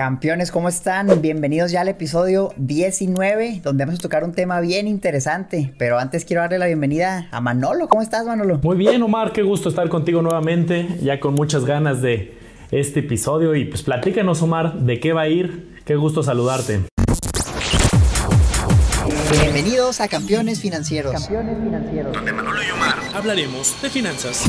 Campeones, ¿cómo están? Bienvenidos ya al episodio 19, donde vamos a tocar un tema bien interesante. Pero antes quiero darle la bienvenida a Manolo. ¿Cómo estás, Manolo? Muy bien, Omar. Qué gusto estar contigo nuevamente, ya con muchas ganas de este episodio. Y pues platícanos, Omar, de qué va a ir. Qué gusto saludarte. Bienvenidos a Campeones Financieros. Campeones Financieros. Donde Manolo y Omar hablaremos de finanzas.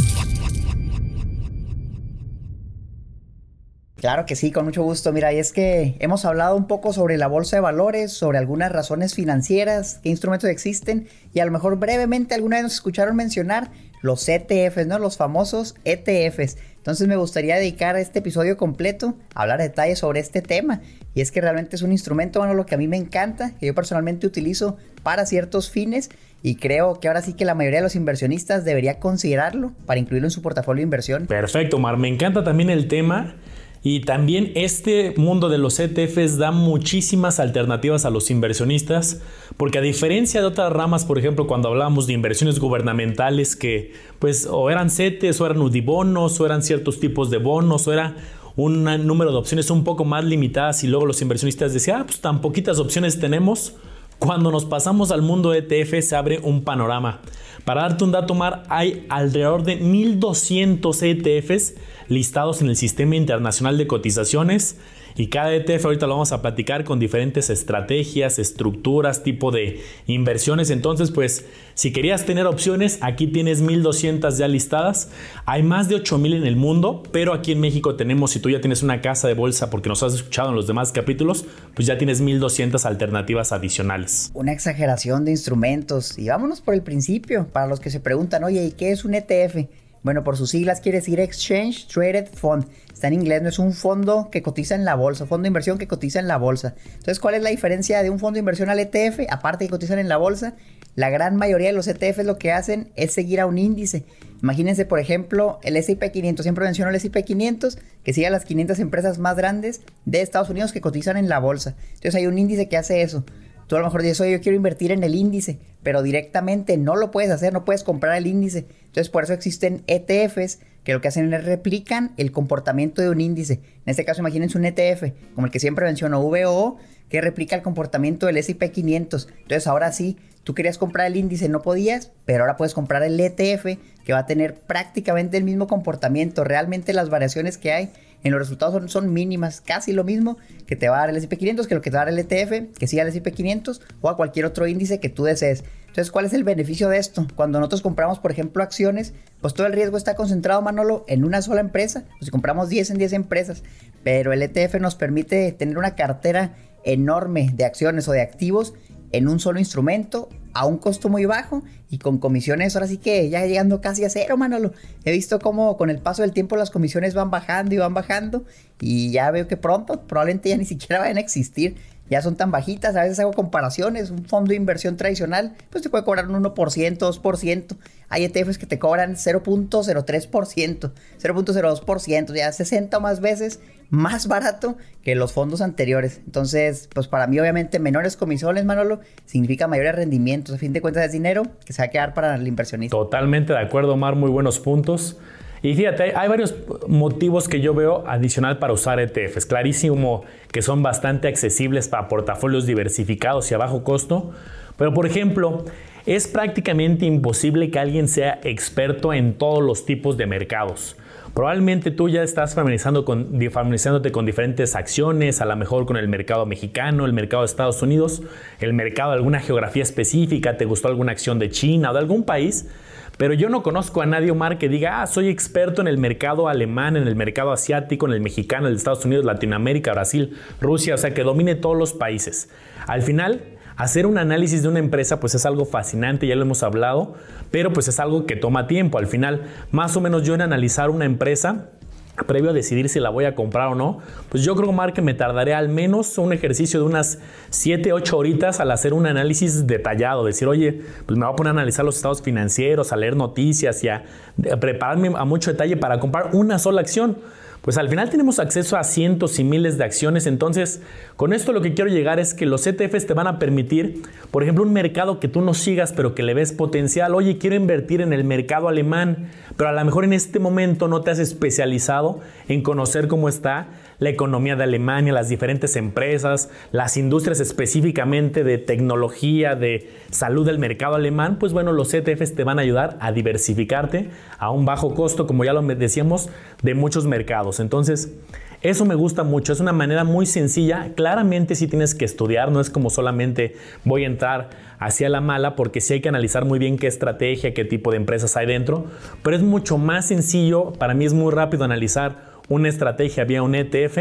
Claro que sí, con mucho gusto. Mira, y es que hemos hablado un poco sobre la bolsa de valores, sobre algunas razones financieras, qué instrumentos existen y a lo mejor brevemente alguna vez nos escucharon mencionar los ETFs, ¿no? Los famosos ETFs. Entonces me gustaría dedicar este episodio completo a hablar detalles sobre este tema. Y es que realmente es un instrumento, bueno, lo que a mí me encanta, que yo personalmente utilizo para ciertos fines y creo que ahora sí que la mayoría de los inversionistas debería considerarlo para incluirlo en su portafolio de inversión. Perfecto, Mar. Me encanta también el tema y también este mundo de los ETFs da muchísimas alternativas a los inversionistas, porque a diferencia de otras ramas, por ejemplo, cuando hablamos de inversiones gubernamentales que pues o eran CETES o eran bonos o eran ciertos tipos de bonos o era un número de opciones un poco más limitadas y luego los inversionistas decían, ah, pues tan poquitas opciones tenemos. Cuando nos pasamos al mundo ETF se abre un panorama. Para darte un dato más, hay alrededor de 1200 ETFs listados en el Sistema Internacional de Cotizaciones y cada ETF ahorita lo vamos a platicar con diferentes estrategias, estructuras, tipo de inversiones. Entonces, pues si querías tener opciones, aquí tienes 1200 ya listadas. Hay más de 8000 en el mundo, pero aquí en México tenemos, si tú ya tienes una casa de bolsa porque nos has escuchado en los demás capítulos, pues ya tienes 1200 alternativas adicionales. Una exageración de instrumentos. Y vámonos por el principio, para los que se preguntan, oye, ¿y qué es un ETF? Bueno, por sus siglas quiere decir Exchange Traded Fund. Está en inglés, no es un fondo que cotiza en la bolsa, fondo de inversión que cotiza en la bolsa. Entonces, ¿cuál es la diferencia de un fondo de inversión al ETF? Aparte que cotizan en la bolsa, la gran mayoría de los ETFs lo que hacen es seguir a un índice. Imagínense, por ejemplo, el S&P 500. Siempre menciono el S&P 500, que sigue a las 500 empresas más grandes de Estados Unidos que cotizan en la bolsa. Entonces hay un índice que hace eso. Tú a lo mejor dices, oye, yo quiero invertir en el índice, pero directamente no lo puedes hacer, no puedes comprar el índice. Entonces, por eso existen ETFs que lo que hacen es replican el comportamiento de un índice. En este caso, imagínense un ETF, como el que siempre menciono, VOO, que replica el comportamiento del S&P 500. Entonces, ahora sí, tú querías comprar el índice, no podías, pero ahora puedes comprar el ETF, que va a tener prácticamente el mismo comportamiento. Realmente las variaciones que hay en los resultados son, mínimas, casi lo mismo que te va a dar el S&P 500, que lo que te va a dar el ETF, que siga el S&P 500 o a cualquier otro índice que tú desees. Entonces, ¿cuál es el beneficio de esto? Cuando nosotros compramos, por ejemplo, acciones, pues todo el riesgo está concentrado, Manolo, en una sola empresa. Pues, si compramos 10 en 10 empresas, pero el ETF nos permite tener una cartera enorme de acciones o de activos en un solo instrumento a un costo muy bajo y con comisiones ahora sí que ya llegando casi a cero, Manolo. He visto cómo con el paso del tiempo las comisiones van bajando y van bajando y ya veo que pronto probablemente ya ni siquiera vayan a existir ya son tan bajitas, a veces hago comparaciones, un fondo de inversión tradicional, pues te puede cobrar un 1%, 2%, hay ETFs que te cobran 0.03%, 0.02%, ya 60 o más veces más barato que los fondos anteriores. Entonces, pues para mí obviamente menores comisiones, Manolo, significa mayores rendimientos, a fin de cuentas es dinero que se va a quedar para el inversionista. Totalmente de acuerdo, Omar, muy buenos puntos. Y fíjate, hay varios motivos que yo veo adicional para usar ETFs. Clarísimo que son bastante accesibles para portafolios diversificados y a bajo costo. Pero por ejemplo, es prácticamente imposible que alguien sea experto en todos los tipos de mercados. Probablemente tú ya estás con, familiarizándote con diferentes acciones, a lo mejor con el mercado mexicano, el mercado de Estados Unidos, el mercado de alguna geografía específica, te gustó alguna acción de China o de algún país, pero yo no conozco a nadie, Omar, que diga, ah, soy experto en el mercado alemán, en el mercado asiático, en el mexicano, en el Estados Unidos, Latinoamérica, Brasil, Rusia, o sea, que domine todos los países. Al final, Hacer un análisis de una empresa pues es algo fascinante, ya lo hemos hablado, pero pues es algo que toma tiempo. Al final, más o menos yo en analizar una empresa previo a decidir si la voy a comprar o no, pues yo creo, Mark, que me tardaré al menos un ejercicio de unas 7, 8 horitas al hacer un análisis detallado, decir, oye, pues me voy a poner a analizar los estados financieros, a leer noticias y a prepararme a mucho detalle para comprar una sola acción. Pues al final tenemos acceso a cientos y miles de acciones, entonces con esto lo que quiero llegar es que los ETFs te van a permitir, por ejemplo, un mercado que tú no sigas pero que le ves potencial, oye, quiero invertir en el mercado alemán, pero a lo mejor en este momento no te has especializado en conocer cómo está la economía de Alemania, las diferentes empresas, las industrias específicamente de tecnología, de salud del mercado alemán, pues bueno, los ETFs te van a ayudar a diversificarte a un bajo costo, como ya lo decíamos, de muchos mercados. Entonces, eso me gusta mucho, es una manera muy sencilla, claramente si sí tienes que estudiar, no es como solamente voy a entrar hacia la mala, porque sí hay que analizar muy bien qué estrategia, qué tipo de empresas hay dentro, pero es mucho más sencillo, para mí es muy rápido analizar una estrategia vía un ETF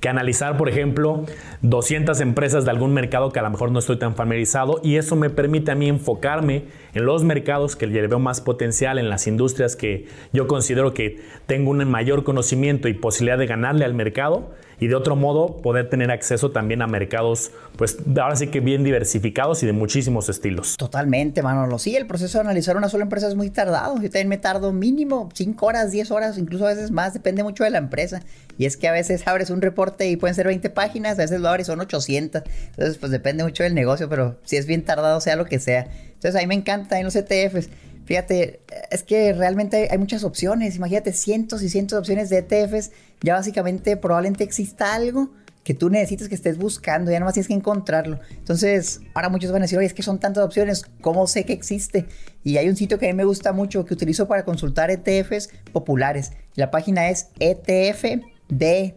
que analizar, por ejemplo, 200 empresas de algún mercado que a lo mejor no estoy tan familiarizado y eso me permite a mí enfocarme en los mercados que le veo más potencial, en las industrias que yo considero que tengo un mayor conocimiento y posibilidad de ganarle al mercado y de otro modo poder tener acceso también a mercados, pues ahora sí que bien diversificados y de muchísimos estilos. Totalmente, Manolo. Sí, el proceso de analizar una sola empresa es muy tardado. Yo también me tardo mínimo 5 horas, 10 horas, incluso a veces más, depende mucho de la empresa. Y es que a veces abres un reporte y pueden ser 20 páginas, a veces lo abres son 800. Entonces, pues depende mucho del negocio, pero si es bien tardado, sea lo que sea. Entonces, ahí me encanta en los ETFs Fíjate, es que realmente hay muchas opciones. Imagínate cientos y cientos de opciones de ETFs. Ya básicamente probablemente exista algo que tú necesites que estés buscando, ya nomás tienes que encontrarlo. Entonces, ahora muchos van a decir, oye, es que son tantas opciones, ¿cómo sé que existe? Y hay un sitio que a mí me gusta mucho, que utilizo para consultar ETFs populares. La página es etf de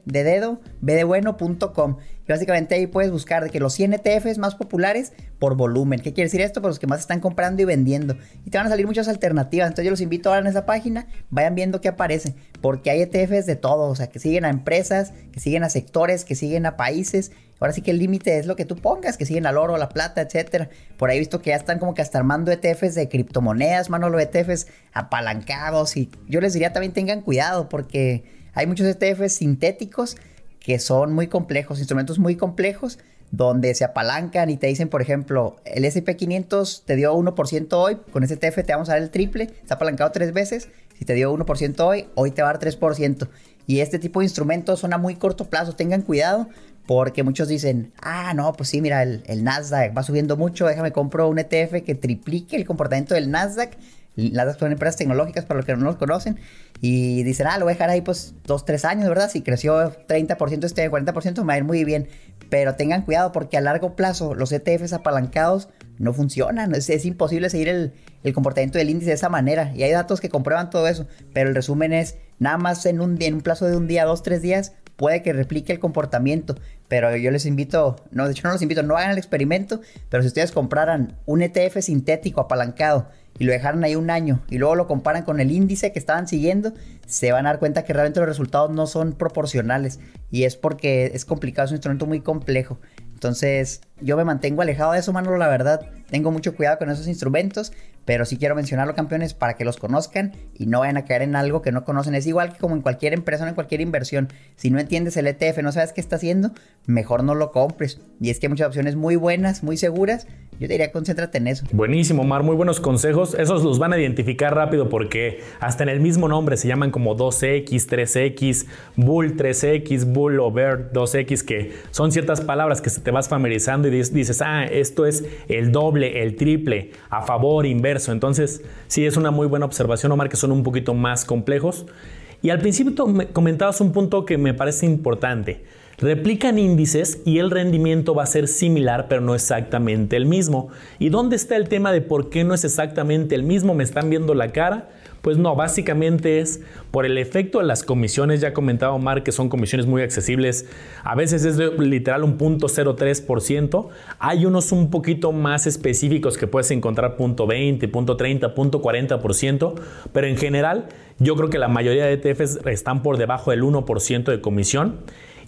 y básicamente ahí puedes buscar de que los 100 ETFs más populares por volumen. ¿Qué quiere decir esto? ...por pues los que más están comprando y vendiendo. Y te van a salir muchas alternativas. Entonces yo los invito ahora en esa página, vayan viendo qué aparece. Porque hay ETFs de todo, o sea, que siguen a empresas, que siguen a sectores, que siguen a países. Ahora sí que el límite es lo que tú pongas, que siguen al oro, la plata, etcétera. Por ahí he visto que ya están como que hasta armando ETFs de criptomonedas, los ETFs apalancados. Y yo les diría también tengan cuidado porque hay muchos ETFs sintéticos que son muy complejos, instrumentos muy complejos, donde se apalancan y te dicen, por ejemplo, el SP500 te dio 1% hoy, con ese TF te vamos a dar el triple, está apalancado tres veces, si te dio 1% hoy, hoy te va a dar 3%. Y este tipo de instrumentos son a muy corto plazo, tengan cuidado, porque muchos dicen, ah, no, pues sí, mira, el, el Nasdaq va subiendo mucho, déjame compro un ETF que triplique el comportamiento del Nasdaq las empresas tecnológicas para los que no los conocen. Y dicen, ah, lo voy a dejar ahí pues dos, tres años, ¿verdad? Si creció 30% este 40%, me va a ir muy bien. Pero tengan cuidado porque a largo plazo los ETFs apalancados no funcionan. Es, imposible seguir el, el, comportamiento del índice de esa manera. Y hay datos que comprueban todo eso. Pero el resumen es, nada más en un, en un plazo de un día, dos, tres días, puede que replique el comportamiento, pero yo les invito, no, de hecho no los invito, no hagan el experimento, pero si ustedes compraran un ETF sintético apalancado y lo dejaran ahí un año y luego lo comparan con el índice que estaban siguiendo, se van a dar cuenta que realmente los resultados no son proporcionales y es porque es complicado, es un instrumento muy complejo. Entonces, yo me mantengo alejado de eso, Manolo, la verdad. Tengo mucho cuidado con esos instrumentos, pero sí quiero mencionarlo, campeones, para que los conozcan y no vayan a caer en algo que no conocen. Es igual que como en cualquier empresa o en cualquier inversión. Si no entiendes el ETF, no sabes qué está haciendo, mejor no lo compres. Y es que hay muchas opciones muy buenas, muy seguras. Yo te diría, concéntrate en eso. Buenísimo, Mar, muy buenos consejos. Esos los van a identificar rápido porque hasta en el mismo nombre se llaman como 2X, 3X, Bull 3X, Bull Over 2X, que son ciertas palabras que se te vas familiarizando y dices, ah, esto es el doble, el triple, a favor, inverso. Entonces, sí, es una muy buena observación, Omar, que son un poquito más complejos. Y al principio comentabas un punto que me parece importante. Replican índices y el rendimiento va a ser similar, pero no exactamente el mismo. ¿Y dónde está el tema de por qué no es exactamente el mismo? ¿Me están viendo la cara? Pues no, básicamente es por el efecto de las comisiones, ya comentado Omar que son comisiones muy accesibles, a veces es literal un punto hay unos un poquito más específicos que puedes encontrar punto 20, punto 30, punto 40%, pero en general yo creo que la mayoría de ETFs están por debajo del 1% de comisión.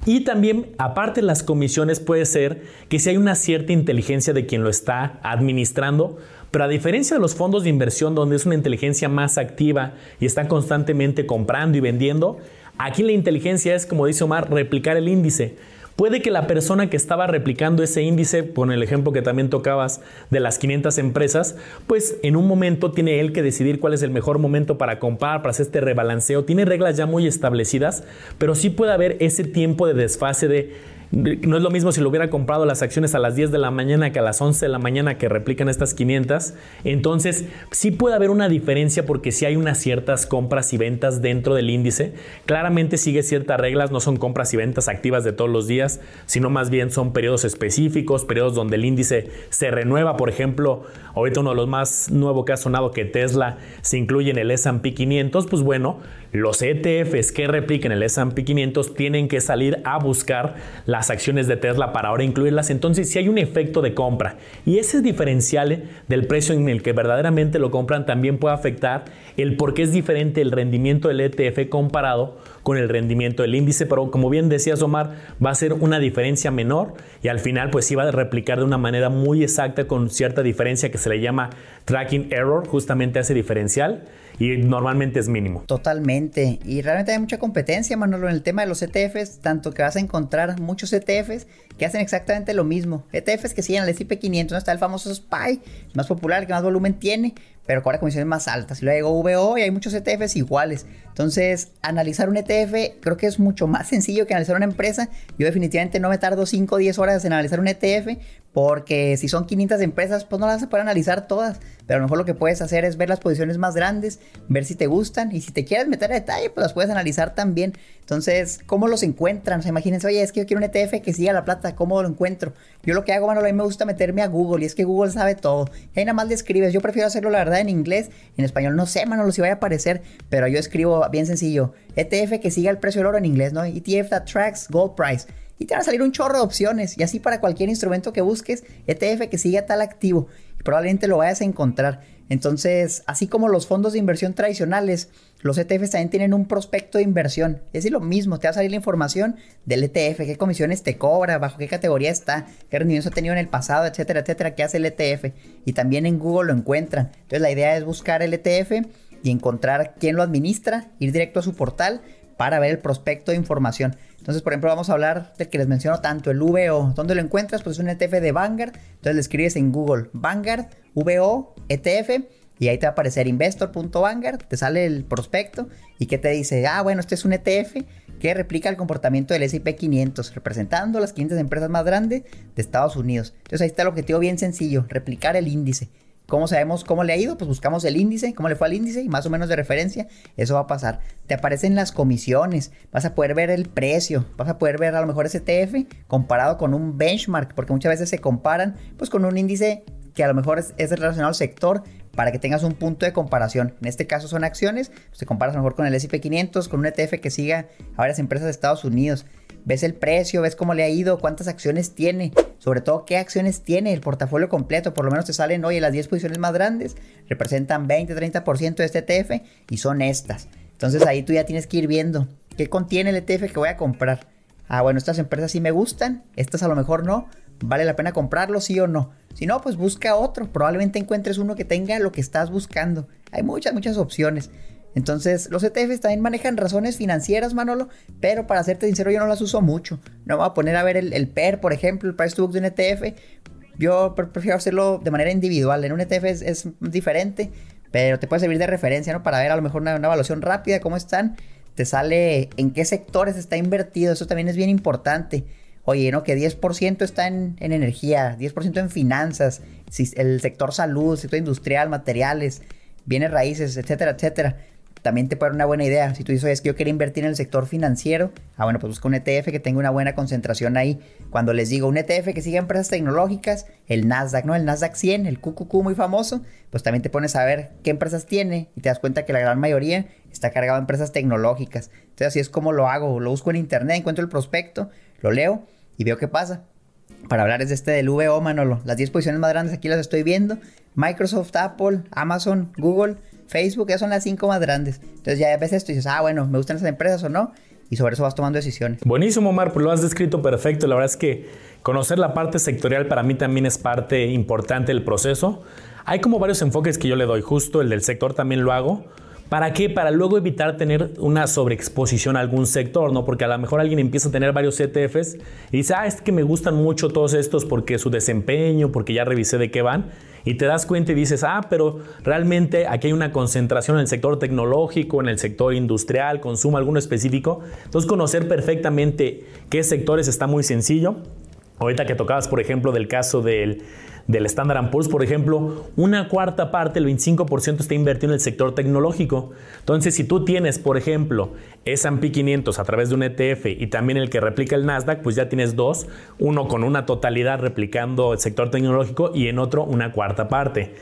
Y también, aparte de las comisiones, puede ser que si hay una cierta inteligencia de quien lo está administrando, pero a diferencia de los fondos de inversión donde es una inteligencia más activa y están constantemente comprando y vendiendo, aquí la inteligencia es, como dice Omar, replicar el índice. Puede que la persona que estaba replicando ese índice, con el ejemplo que también tocabas de las 500 empresas, pues en un momento tiene él que decidir cuál es el mejor momento para comprar, para hacer este rebalanceo. Tiene reglas ya muy establecidas, pero sí puede haber ese tiempo de desfase de no es lo mismo si lo hubiera comprado las acciones a las 10 de la mañana que a las 11 de la mañana que replican estas 500. Entonces, sí puede haber una diferencia porque si hay unas ciertas compras y ventas dentro del índice. Claramente sigue ciertas reglas, no son compras y ventas activas de todos los días, sino más bien son periodos específicos, periodos donde el índice se renueva. Por ejemplo, ahorita uno de los más nuevos que ha sonado que Tesla se incluye en el S&P 500, pues bueno, los ETFs que repliquen el S&P 500 tienen que salir a buscar las acciones de Tesla para ahora incluirlas. Entonces, si hay un efecto de compra y ese diferencial del precio en el que verdaderamente lo compran también puede afectar el por qué es diferente el rendimiento del ETF comparado con el rendimiento del índice, pero como bien decías Omar, va a ser una diferencia menor y al final pues iba a replicar de una manera muy exacta con cierta diferencia que se le llama tracking error, justamente ese diferencial y normalmente es mínimo. Totalmente. Y realmente hay mucha competencia, Manolo, en el tema de los ETFs, tanto que vas a encontrar muchos ETFs que hacen exactamente lo mismo. ETFs que siguen al S&P 500, está el famoso SPY, más popular, que más volumen tiene, pero cobra comisiones más altas. luego VO y hay muchos ETFs iguales. Entonces, analizar un ETF creo que es mucho más sencillo que analizar una empresa. Yo definitivamente no me tardo 5 o 10 horas en analizar un ETF porque si son 500 empresas, pues no las poder analizar todas. Pero a lo mejor lo que puedes hacer es ver las posiciones más grandes, ver si te gustan y si te quieres meter a detalle, pues las puedes analizar también. Entonces, ¿cómo los encuentran? O sea, imagínense, oye, es que yo quiero un ETF que siga la plata, ¿cómo lo encuentro? Yo lo que hago, bueno, a mí me gusta meterme a Google y es que Google sabe todo. ahí nada más le escribes. Yo prefiero hacerlo, la verdad, en inglés. En español no sé, mano, si vaya a aparecer, pero yo escribo bien sencillo. ETF que siga el precio del oro en inglés, ¿no? ETF that tracks gold price. Y te va a salir un chorro de opciones. Y así para cualquier instrumento que busques, ETF que siga tal activo. Y probablemente lo vayas a encontrar. Entonces, así como los fondos de inversión tradicionales, los ETFs también tienen un prospecto de inversión. Es lo mismo, te va a salir la información del ETF, qué comisiones te cobra, bajo qué categoría está, qué rendimiento ha tenido en el pasado, etcétera, etcétera, qué hace el ETF. Y también en Google lo encuentran. Entonces, la idea es buscar el ETF y encontrar quién lo administra, ir directo a su portal para ver el prospecto de información. Entonces, por ejemplo, vamos a hablar del que les menciono tanto, el VO. ¿Dónde lo encuentras? Pues es un ETF de Vanguard. Entonces le escribes en Google Vanguard, VO, ETF. Y ahí te va a aparecer investor.vanguard, te sale el prospecto y que te dice, ah, bueno, este es un ETF que replica el comportamiento del S&P 500, representando las 500 empresas más grandes de Estados Unidos. Entonces ahí está el objetivo bien sencillo, replicar el índice. ¿Cómo sabemos cómo le ha ido? Pues buscamos el índice, cómo le fue al índice y más o menos de referencia, eso va a pasar. Te aparecen las comisiones, vas a poder ver el precio, vas a poder ver a lo mejor ese TF comparado con un benchmark, porque muchas veces se comparan pues con un índice que a lo mejor es, relacionado al sector para que tengas un punto de comparación. En este caso son acciones, pues te comparas a lo mejor con el S&P 500, con un ETF que siga a varias empresas de Estados Unidos ves el precio, ves cómo le ha ido, cuántas acciones tiene, sobre todo qué acciones tiene el portafolio completo, por lo menos te salen, en las 10 posiciones más grandes representan 20, 30% de este ETF y son estas. Entonces ahí tú ya tienes que ir viendo qué contiene el ETF que voy a comprar. Ah, bueno, estas empresas sí me gustan, estas a lo mejor no, vale la pena comprarlo, sí o no. Si no, pues busca otro, probablemente encuentres uno que tenga lo que estás buscando. Hay muchas, muchas opciones. Entonces, los ETFs también manejan razones financieras, Manolo, pero para serte sincero, yo no las uso mucho. No me a poner a ver el, PER, por ejemplo, el price to book de un ETF. Yo prefiero hacerlo de manera individual. En un ETF es, diferente, pero te puede servir de referencia, ¿no? Para ver a lo mejor una, evaluación rápida, cómo están. Te sale en qué sectores está invertido. Eso también es bien importante oye, ¿no? Que 10% está en, en, energía, 10% en finanzas, el sector salud, sector industrial, materiales, bienes raíces, etcétera, etcétera también te puede dar una buena idea. Si tú dices, es que yo quiero invertir en el sector financiero, ah, bueno, pues busca un ETF que tenga una buena concentración ahí. Cuando les digo un ETF que siga empresas tecnológicas, el Nasdaq, ¿no? El Nasdaq 100, el QQQ muy famoso, pues también te pones a ver qué empresas tiene y te das cuenta que la gran mayoría está cargado de empresas tecnológicas. Entonces así es como lo hago, lo busco en internet, encuentro el prospecto, lo leo y veo qué pasa. Para hablar es de este del VO, Manolo. Las 10 posiciones más grandes aquí las estoy viendo. Microsoft, Apple, Amazon, Google, Facebook, ya son las cinco más grandes. Entonces ya a veces y dices, ah, bueno, me gustan esas empresas o no, y sobre eso vas tomando decisiones. Buenísimo, Omar, pues lo has descrito perfecto. La verdad es que conocer la parte sectorial para mí también es parte importante del proceso. Hay como varios enfoques que yo le doy, justo el del sector también lo hago. ¿Para qué? Para luego evitar tener una sobreexposición a algún sector, ¿no? Porque a lo mejor alguien empieza a tener varios ETFs y dice, ah, es que me gustan mucho todos estos porque su desempeño, porque ya revisé de qué van y te das cuenta y dices, ah, pero realmente aquí hay una concentración en el sector tecnológico, en el sector industrial, consumo, alguno específico. Entonces, conocer perfectamente qué sectores está muy sencillo. Ahorita que tocabas, por ejemplo, del caso del del Standard Poor's, por ejemplo, una cuarta parte, el 25%, está invertido en el sector tecnológico. Entonces, si tú tienes, por ejemplo, S&P 500 a través de un ETF y también el que replica el Nasdaq, pues ya tienes dos, uno con una totalidad replicando el sector tecnológico y en otro una cuarta parte.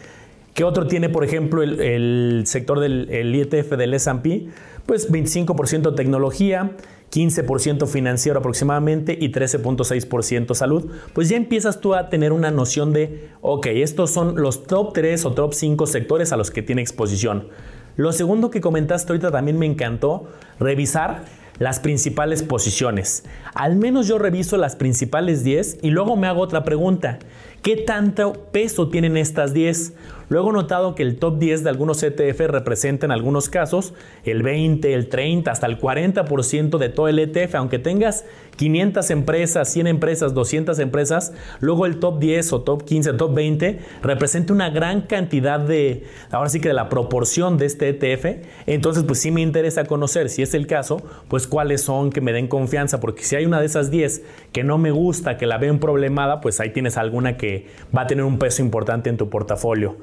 ¿Qué otro tiene, por ejemplo, el, sector del el IETF del S&P? Pues 25% tecnología, 15% financiero aproximadamente y 13.6% salud, pues ya empiezas tú a tener una noción de, ok, estos son los top 3 o top 5 sectores a los que tiene exposición. Lo segundo que comentaste ahorita también me encantó, revisar las principales posiciones. Al menos yo reviso las principales 10 y luego me hago otra pregunta. ¿Qué tanto peso tienen estas 10? Luego he notado que el top 10 de algunos ETF representa en algunos casos el 20, el 30, hasta el 40% de todo el ETF. Aunque tengas 500 empresas, 100 empresas, 200 empresas, luego el top 10 o top 15, top 20 representa una gran cantidad de, ahora sí que de la proporción de este ETF. Entonces, pues sí me interesa conocer, si es el caso, pues cuáles son que me den confianza, porque si hay una de esas 10 que no me gusta, que la ven problemada, pues ahí tienes alguna que va a tener un peso importante en tu portafolio.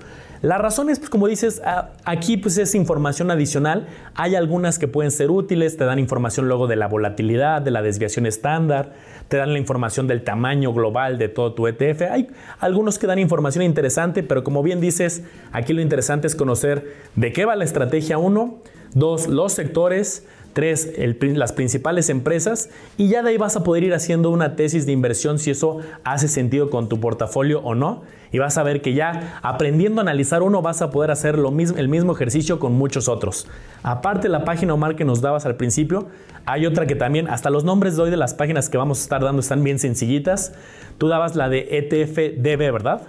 La razón es, pues, como dices, ah, aquí pues es información adicional. Hay algunas que pueden ser útiles, te dan información luego de la volatilidad, de la desviación estándar, te dan la información del tamaño global de todo tu ETF. Hay algunos que dan información interesante, pero como bien dices, aquí lo interesante es conocer de qué va la estrategia 1, dos, los sectores, Tres, las principales empresas y ya de ahí vas a poder ir haciendo una tesis de inversión si eso hace sentido con tu portafolio o no. Y vas a ver que ya aprendiendo a analizar uno vas a poder hacer lo mismo, el mismo ejercicio con muchos otros. Aparte la página Omar que nos dabas al principio, hay otra que también, hasta los nombres hoy de las páginas que vamos a estar dando están bien sencillitas. Tú dabas la de ETFDB, ¿verdad?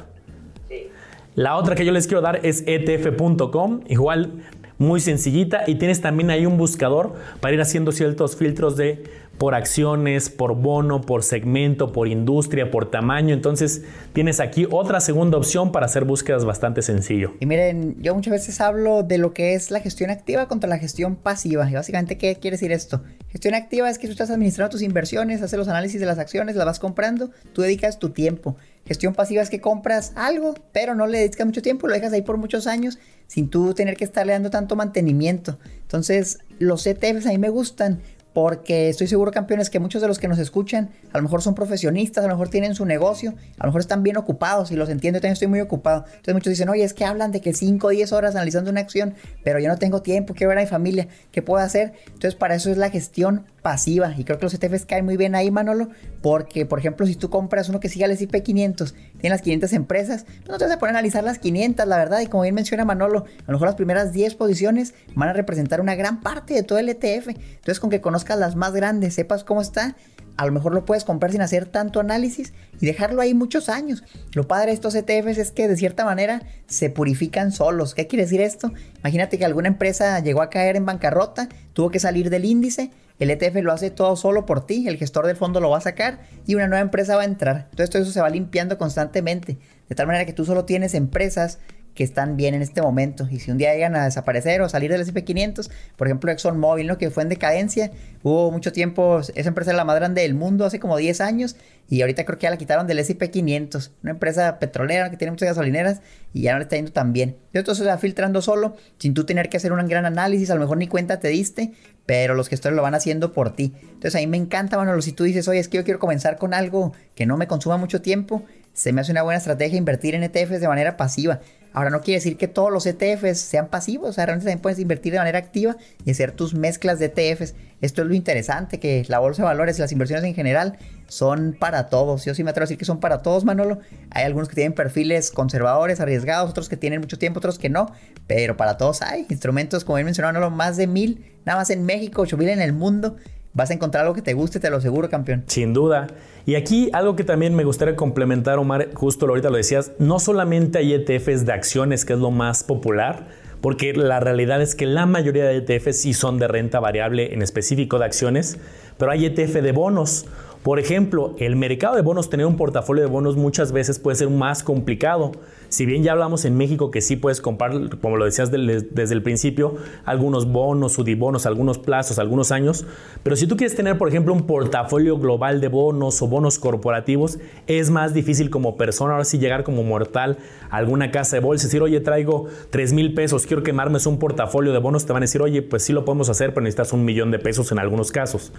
La otra que yo les quiero dar es etf.com. Igual muy sencillita y tienes también ahí un buscador para ir haciendo ciertos filtros de por acciones, por bono, por segmento, por industria, por tamaño. Entonces tienes aquí otra segunda opción para hacer búsquedas bastante sencillo. Y miren, yo muchas veces hablo de lo que es la gestión activa contra la gestión pasiva. Y básicamente, ¿qué quiere decir esto? Gestión activa es que tú estás administrando tus inversiones, haces los análisis de las acciones, las vas comprando, tú dedicas tu tiempo. Gestión pasiva es que compras algo, pero no le dedicas mucho tiempo, lo dejas ahí por muchos años sin tú tener que estarle dando tanto mantenimiento. Entonces, los ETFs a mí me gustan porque estoy seguro, campeones, que muchos de los que nos escuchan a lo mejor son profesionistas, a lo mejor tienen su negocio, a lo mejor están bien ocupados y los entiendo, yo también estoy muy ocupado. Entonces muchos dicen, oye, es que hablan de que 5 o 10 horas analizando una acción, pero yo no tengo tiempo, quiero ver a mi familia, ¿qué puedo hacer? Entonces para eso es la gestión pasiva. Y creo que los ETFs caen muy bien ahí, Manolo, porque, por ejemplo, si tú compras uno que siga el S&P 500, tiene las 500 empresas, pues no te vas a poner a analizar las 500, la verdad. Y como bien menciona Manolo, a lo mejor las primeras 10 posiciones van a representar una gran parte de todo el ETF. Entonces, con que conozcas las más grandes, sepas cómo está, a lo mejor lo puedes comprar sin hacer tanto análisis y dejarlo ahí muchos años. Lo padre de estos ETFs es que de cierta manera se purifican solos. ¿Qué quiere decir esto? Imagínate que alguna empresa llegó a caer en bancarrota, tuvo que salir del índice, el ETF lo hace todo solo por ti, el gestor del fondo lo va a sacar y una nueva empresa va a entrar. todo esto se va limpiando constantemente. De tal manera que tú solo tienes empresas que están bien en este momento. Y si un día llegan a desaparecer o salir del SP500, por ejemplo ExxonMobil, ¿no? que fue en decadencia, hubo mucho tiempo, esa empresa era la más grande del mundo hace como 10 años y ahorita creo que ya la quitaron del SP500, una empresa petrolera que tiene muchas gasolineras y ya no le está yendo tan bien. entonces se va filtrando solo, sin tú tener que hacer un gran análisis, a lo mejor ni cuenta te diste, pero los gestores lo van haciendo por ti. Entonces a mí me encanta, Manolo, si tú dices, oye, es que yo quiero comenzar con algo que no me consuma mucho tiempo, se me hace una buena estrategia invertir en ETFs de manera pasiva. Ahora no quiere decir que todos los ETFs sean pasivos, o sea, realmente también puedes invertir de manera activa y hacer tus mezclas de ETFs. Esto es lo interesante, que la bolsa de valores y las inversiones en general son para todos. Yo sí me atrevo a decir que son para todos, Manolo. Hay algunos que tienen perfiles conservadores, arriesgados, otros que tienen mucho tiempo, otros que no, pero para todos hay instrumentos, como bien mencionó Manolo, más de mil, nada más en México, ocho mil en el mundo. Vas a encontrar algo que te guste, te lo aseguro, campeón. Sin duda. Y aquí algo que también me gustaría complementar, Omar, justo ahorita lo decías, no solamente hay ETFs de acciones, que es lo más popular, porque la realidad es que la mayoría de ETFs sí son de renta variable, en específico de acciones, pero hay ETF de bonos. Por ejemplo, el mercado de bonos, tener un portafolio de bonos muchas veces puede ser más complicado. Si bien ya hablamos en México que sí puedes comprar, como lo decías desde el principio, algunos bonos, bonos, algunos plazos, algunos años, pero si tú quieres tener, por ejemplo, un portafolio global de bonos o bonos corporativos, es más difícil como persona ahora sí llegar como mortal a alguna casa de bolsa y decir, oye, traigo 3 mil pesos, quiero quemarme un portafolio de bonos, te van a decir, oye, pues sí lo podemos hacer, pero necesitas un millón de pesos en algunos casos.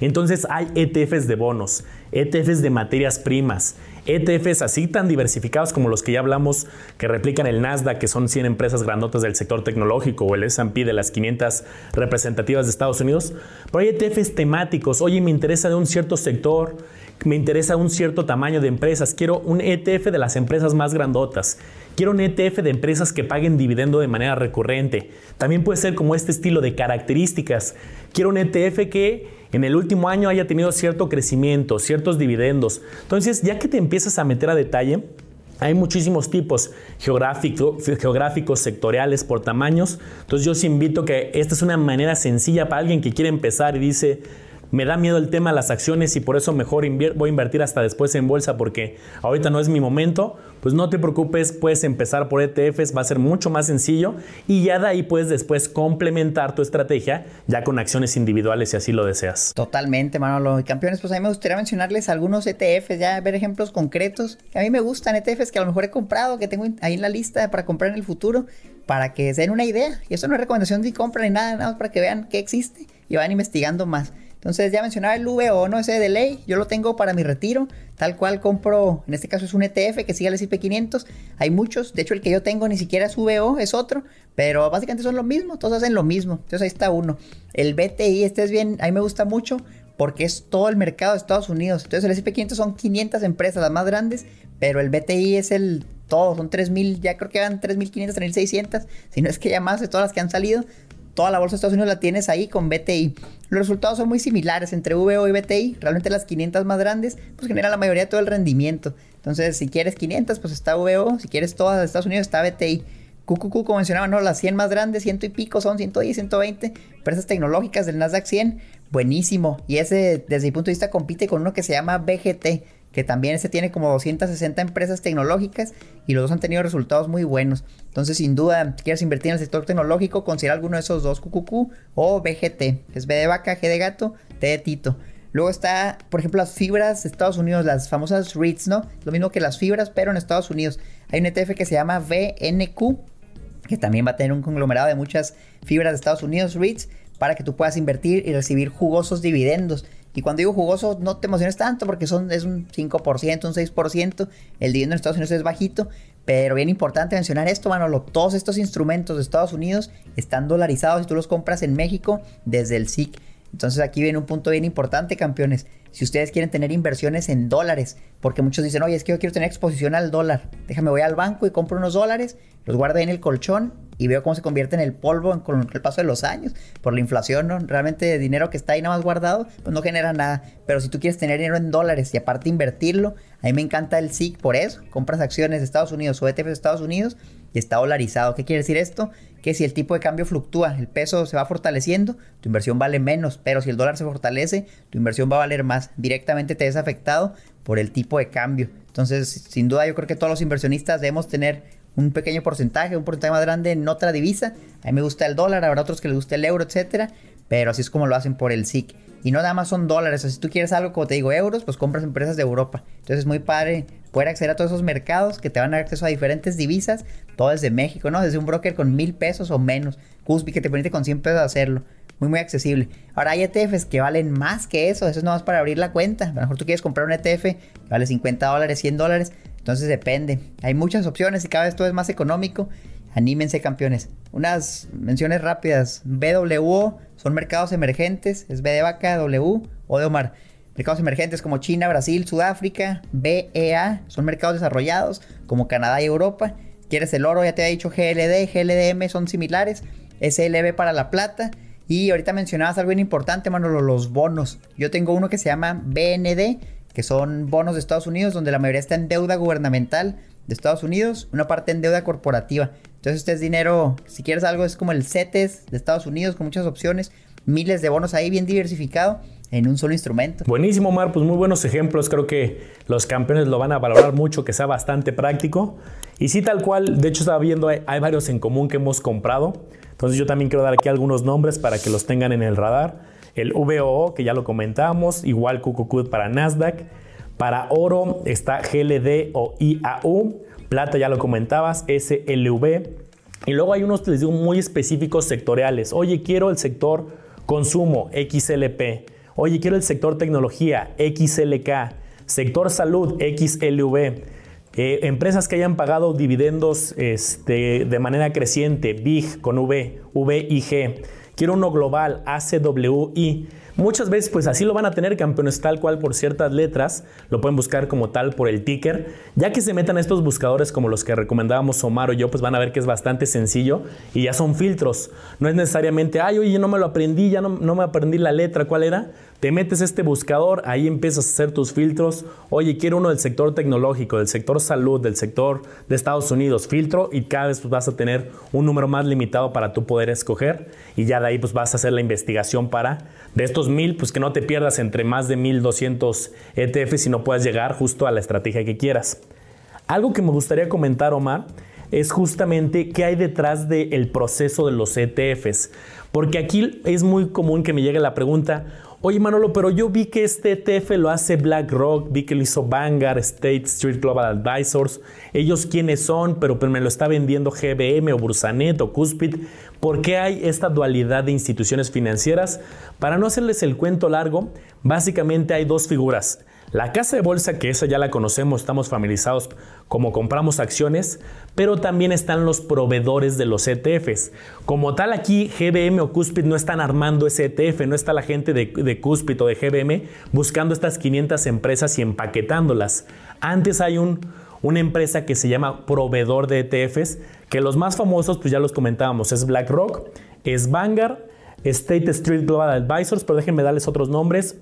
Entonces hay ETFs de bonos, ETFs de materias primas, ETFs así tan diversificados como los que ya hablamos que replican el Nasdaq, que son 100 empresas grandotas del sector tecnológico, o el S&P de las 500 representativas de Estados Unidos. Pero hay ETFs temáticos, oye, me interesa de un cierto sector, me interesa un cierto tamaño de empresas, quiero un ETF de las empresas más grandotas, quiero un ETF de empresas que paguen dividendo de manera recurrente. También puede ser como este estilo de características, quiero un ETF que en el último año haya tenido cierto crecimiento, ciertos dividendos. Entonces, ya que te empiezas a meter a detalle, hay muchísimos tipos geográficos, geográficos, sectoriales, por tamaños. Entonces yo os invito que esta es una manera sencilla para alguien que quiere empezar y dice, me da miedo el tema de las acciones y por eso mejor voy a invertir hasta después en bolsa porque ahorita no es mi momento, pues no te preocupes, puedes empezar por ETFs, va a ser mucho más sencillo y ya de ahí puedes después complementar tu estrategia ya con acciones individuales si así lo deseas. Totalmente, Manolo. Campeones, pues a mí me gustaría mencionarles algunos ETFs, ya ver ejemplos concretos. A mí me gustan ETFs que a lo mejor he comprado, que tengo ahí en la lista para comprar en el futuro, para que se den una idea. Y eso no es recomendación de compra ni nada, nada para que vean qué existe y van investigando más. Entonces ya mencionaba el VO, ¿no? Ese de ley, yo lo tengo para mi retiro, tal cual compro, en este caso es un ETF que sigue al S&P 500, hay muchos, de hecho el que yo tengo ni siquiera es VO, es otro, pero básicamente son lo mismo, todos hacen lo mismo, entonces ahí está uno. El BTI, este es bien, ahí me gusta mucho porque es todo el mercado de Estados Unidos, entonces el S&P 500 son 500 empresas, las más grandes, pero el BTI es el todo, son 3.000, ya creo que van 3.500, 3.600, si no es que ya más de todas las que han salido, toda la bolsa de Estados Unidos la tienes ahí con BTI. Los resultados son muy similares entre VO y BTI. Realmente las 500 más grandes, pues generan la mayoría de todo el rendimiento. Entonces, si quieres 500, pues está VO. Si quieres todas de Estados Unidos, está BTI. QQQ, como mencionaba, no, las 100 más grandes, 100 y pico, son 110, 120. Empresas tecnológicas del Nasdaq 100, buenísimo. Y ese, desde mi punto de vista, compite con uno que se llama BGT que también este tiene como 260 empresas tecnológicas y los dos han tenido resultados muy buenos. Entonces, sin duda, quieres invertir en el sector tecnológico, considera alguno de esos dos, QQQ o BGT, es B de vaca, G de gato, T de tito. Luego está, por ejemplo, las fibras de Estados Unidos, las famosas REITs, ¿no? Lo mismo que las fibras, pero en Estados Unidos. Hay un ETF que se llama BNQ, que también va a tener un conglomerado de muchas fibras de Estados Unidos, REITs, para que tú puedas invertir y recibir jugosos dividendos. Y cuando digo jugoso, no te emociones tanto porque son, es un 5%, un 6%. El dividendo en Estados Unidos es bajito. Pero bien importante mencionar esto, Manolo. Todos estos instrumentos de Estados Unidos están dolarizados y tú los compras en México desde el SIC. Entonces aquí viene un punto bien importante, campeones. Si ustedes quieren tener inversiones en dólares, porque muchos dicen, oye, es que yo quiero tener exposición al dólar. Déjame, voy al banco y compro unos dólares, los guardo en el colchón y veo cómo se convierte en el polvo con el paso de los años, por la inflación, ¿no? Realmente dinero que está ahí nada más guardado, pues no genera nada. Pero si tú quieres tener dinero en dólares y aparte invertirlo, a mí me encanta el SIC por eso. Compras acciones de Estados Unidos o ETFs de Estados Unidos y está dolarizado. ¿Qué quiere decir esto? Que si el tipo de cambio fluctúa, el peso se va fortaleciendo, tu inversión vale menos, pero si el dólar se fortalece, tu inversión va a valer más. Directamente te ves afectado por el tipo de cambio. Entonces, sin duda, yo creo que todos los inversionistas debemos tener un pequeño porcentaje, un porcentaje más grande en otra divisa. A mí me gusta el dólar, habrá otros que les guste el euro, etcétera. Pero así es como lo hacen por el SIC. Y no nada más son dólares. O sea, si tú quieres algo, como te digo, euros, pues compras empresas de Europa. Entonces es muy padre poder acceder a todos esos mercados que te van a dar acceso a diferentes divisas, todo desde México, ¿no? Desde un broker con mil pesos o menos. Cusby que te permite con 100 pesos hacerlo. Muy, muy accesible. Ahora hay ETFs que valen más que eso. Eso es nada más para abrir la cuenta. A lo mejor tú quieres comprar un ETF que vale 50 dólares, 100 dólares. Entonces depende. Hay muchas opciones y cada vez todo es más económico. Anímense campeones. Unas menciones rápidas. BWO son mercados emergentes. Es B de vaca, W o de Omar. Mercados emergentes como China, Brasil, Sudáfrica. BEA son mercados desarrollados como Canadá y Europa. Quieres el oro, ya te he dicho GLD, GLDM son similares. SLB para la plata. Y ahorita mencionabas algo bien importante, Manolo, los bonos. Yo tengo uno que se llama BND que son bonos de Estados Unidos, donde la mayoría está en deuda gubernamental de Estados Unidos, una parte en deuda corporativa. Entonces, este es dinero, si quieres algo, es como el CETES de Estados Unidos, con muchas opciones, miles de bonos ahí, bien diversificado en un solo instrumento. Buenísimo, Mar pues muy buenos ejemplos. Creo que los campeones lo van a valorar mucho, que sea bastante práctico. Y sí, tal cual, de hecho estaba viendo, hay varios en común que hemos comprado. Entonces yo también quiero dar aquí algunos nombres para que los tengan en el radar el VOO, que ya lo comentábamos, igual QQQ para Nasdaq. Para oro está GLD o IAU, plata ya lo comentabas, SLV. Y luego hay unos, les digo, muy específicos sectoriales. Oye, quiero el sector consumo, XLP. Oye, quiero el sector tecnología, XLK. Sector salud, XLV. Eh, empresas que hayan pagado dividendos este, de manera creciente, BIG con V, VIG quiero uno global, ACWI. Muchas veces pues así lo van a tener campeones tal cual por ciertas letras, lo pueden buscar como tal por el ticker, ya que se metan a estos buscadores como los que recomendábamos Omar o yo, pues van a ver que es bastante sencillo y ya son filtros, no es necesariamente, ay, oye, no me lo aprendí, ya no, no me aprendí la letra, ¿cuál era? Te metes este buscador, ahí empiezas a hacer tus filtros. Oye, quiero uno del sector tecnológico, del sector salud, del sector de Estados Unidos. Filtro y cada vez pues, vas a tener un número más limitado para tú poder escoger. Y ya de ahí pues vas a hacer la investigación para de estos mil, pues que no te pierdas entre más de 1200 ETFs y no puedas llegar justo a la estrategia que quieras. Algo que me gustaría comentar, Omar, es justamente qué hay detrás del el proceso de los ETFs. Porque aquí es muy común que me llegue la pregunta, Oye Manolo, pero yo vi que este ETF lo hace BlackRock, vi que lo hizo Vanguard, State Street Global Advisors. Ellos quiénes son, pero, me lo está vendiendo GBM o Bursanet o Cuspid. ¿Por qué hay esta dualidad de instituciones financieras? Para no hacerles el cuento largo, básicamente hay dos figuras. La casa de bolsa, que esa ya la conocemos, estamos familiarizados como compramos acciones, pero también están los proveedores de los ETFs. Como tal, aquí GBM o Cuspid no están armando ese ETF, no está la gente de, de o de GBM buscando estas 500 empresas y empaquetándolas. Antes hay un, una empresa que se llama proveedor de ETFs, que los más famosos, pues ya los comentábamos, es BlackRock, es Vanguard, State Street Global Advisors, pero déjenme darles otros nombres.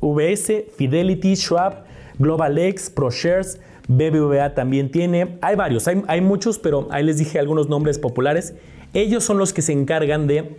VS, Fidelity, Schwab, GlobalX, ProShares, BBVA también tiene. Hay varios, hay, hay muchos, pero ahí les dije algunos nombres populares. Ellos son los que se encargan de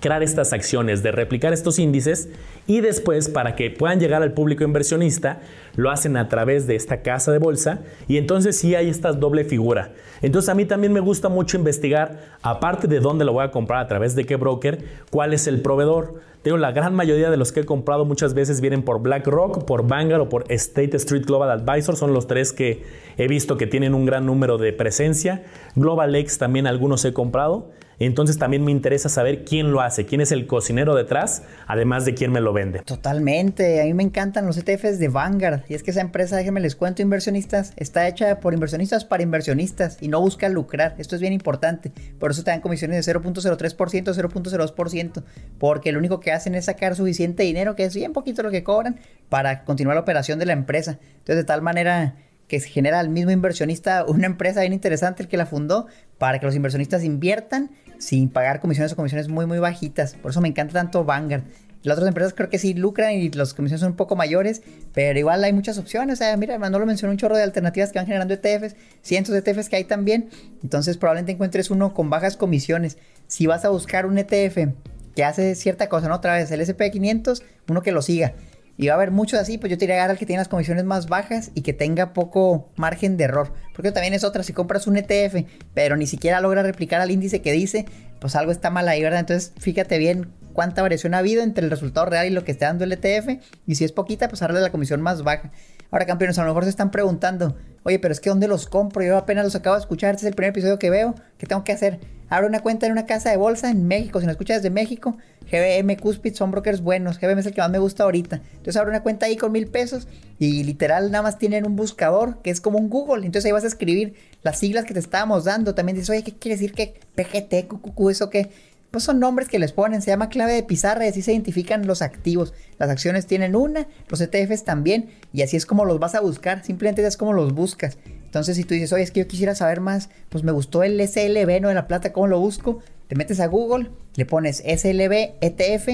crear estas acciones, de replicar estos índices y después para que puedan llegar al público inversionista, lo hacen a través de esta casa de bolsa y entonces sí hay esta doble figura. Entonces a mí también me gusta mucho investigar, aparte de dónde lo voy a comprar, a través de qué broker, cuál es el proveedor. Tengo la gran mayoría de los que he comprado muchas veces vienen por BlackRock, por Vanguard o por State Street Global Advisor. Son los tres que he visto que tienen un gran número de presencia. Global X también algunos he comprado entonces también me interesa saber quién lo hace, quién es el cocinero detrás, además de quién me lo vende. Totalmente, a mí me encantan los ETFs de Vanguard y es que esa empresa, déjenme les cuento inversionistas, está hecha por inversionistas para inversionistas y no busca lucrar, esto es bien importante, por eso te dan comisiones de 0.03%, 0.02%, porque lo único que hacen es sacar suficiente dinero, que es bien poquito lo que cobran, para continuar la operación de la empresa. Entonces, de tal manera que se genera el mismo inversionista una empresa bien interesante, el que la fundó, para que los inversionistas inviertan sin pagar comisiones o comisiones muy, muy bajitas. Por eso me encanta tanto Vanguard. Las otras empresas creo que sí lucran y las comisiones son un poco mayores, pero igual hay muchas opciones. O sea, mira, Manolo mencionó un chorro de alternativas que van generando ETFs, cientos de ETFs que hay también. Entonces probablemente encuentres uno con bajas comisiones. Si vas a buscar un ETF que hace cierta cosa, ¿no? Otra vez el SP500, uno que lo siga. Y va a haber muchos así, pues yo te a agarrar el que tiene las comisiones más bajas y que tenga poco margen de error. Porque también es otra, si compras un ETF, pero ni siquiera logra replicar al índice que dice, pues algo está mal ahí, ¿verdad? Entonces fíjate bien cuánta variación ha habido entre el resultado real y lo que está dando el ETF. Y si es poquita, pues darle la comisión más baja. Ahora, campeones, a lo mejor se están preguntando, oye, pero es que ¿dónde los compro? Yo apenas los acabo de escuchar, este es el primer episodio que veo, ¿qué tengo que hacer? Abre una cuenta en una casa de bolsa en México. Si no escuchas desde México, GBM, Cuspid son brokers buenos. GBM es el que más me gusta ahorita. Entonces abre una cuenta ahí con mil pesos y literal nada más tienen un buscador que es como un Google. Entonces ahí vas a escribir las siglas que te estábamos dando. También dices, oye, ¿qué quiere decir que PGT, QQQ, eso qué? Pues son nombres que les ponen, se llama clave de pizarra y así se identifican los activos. Las acciones tienen una, los ETFs también, y así es como los vas a buscar, simplemente es como los buscas. Entonces, si tú dices, oye, es que yo quisiera saber más, pues me gustó el SLB, no de la plata, ¿cómo lo busco? Te metes a Google, le pones SLB, ETF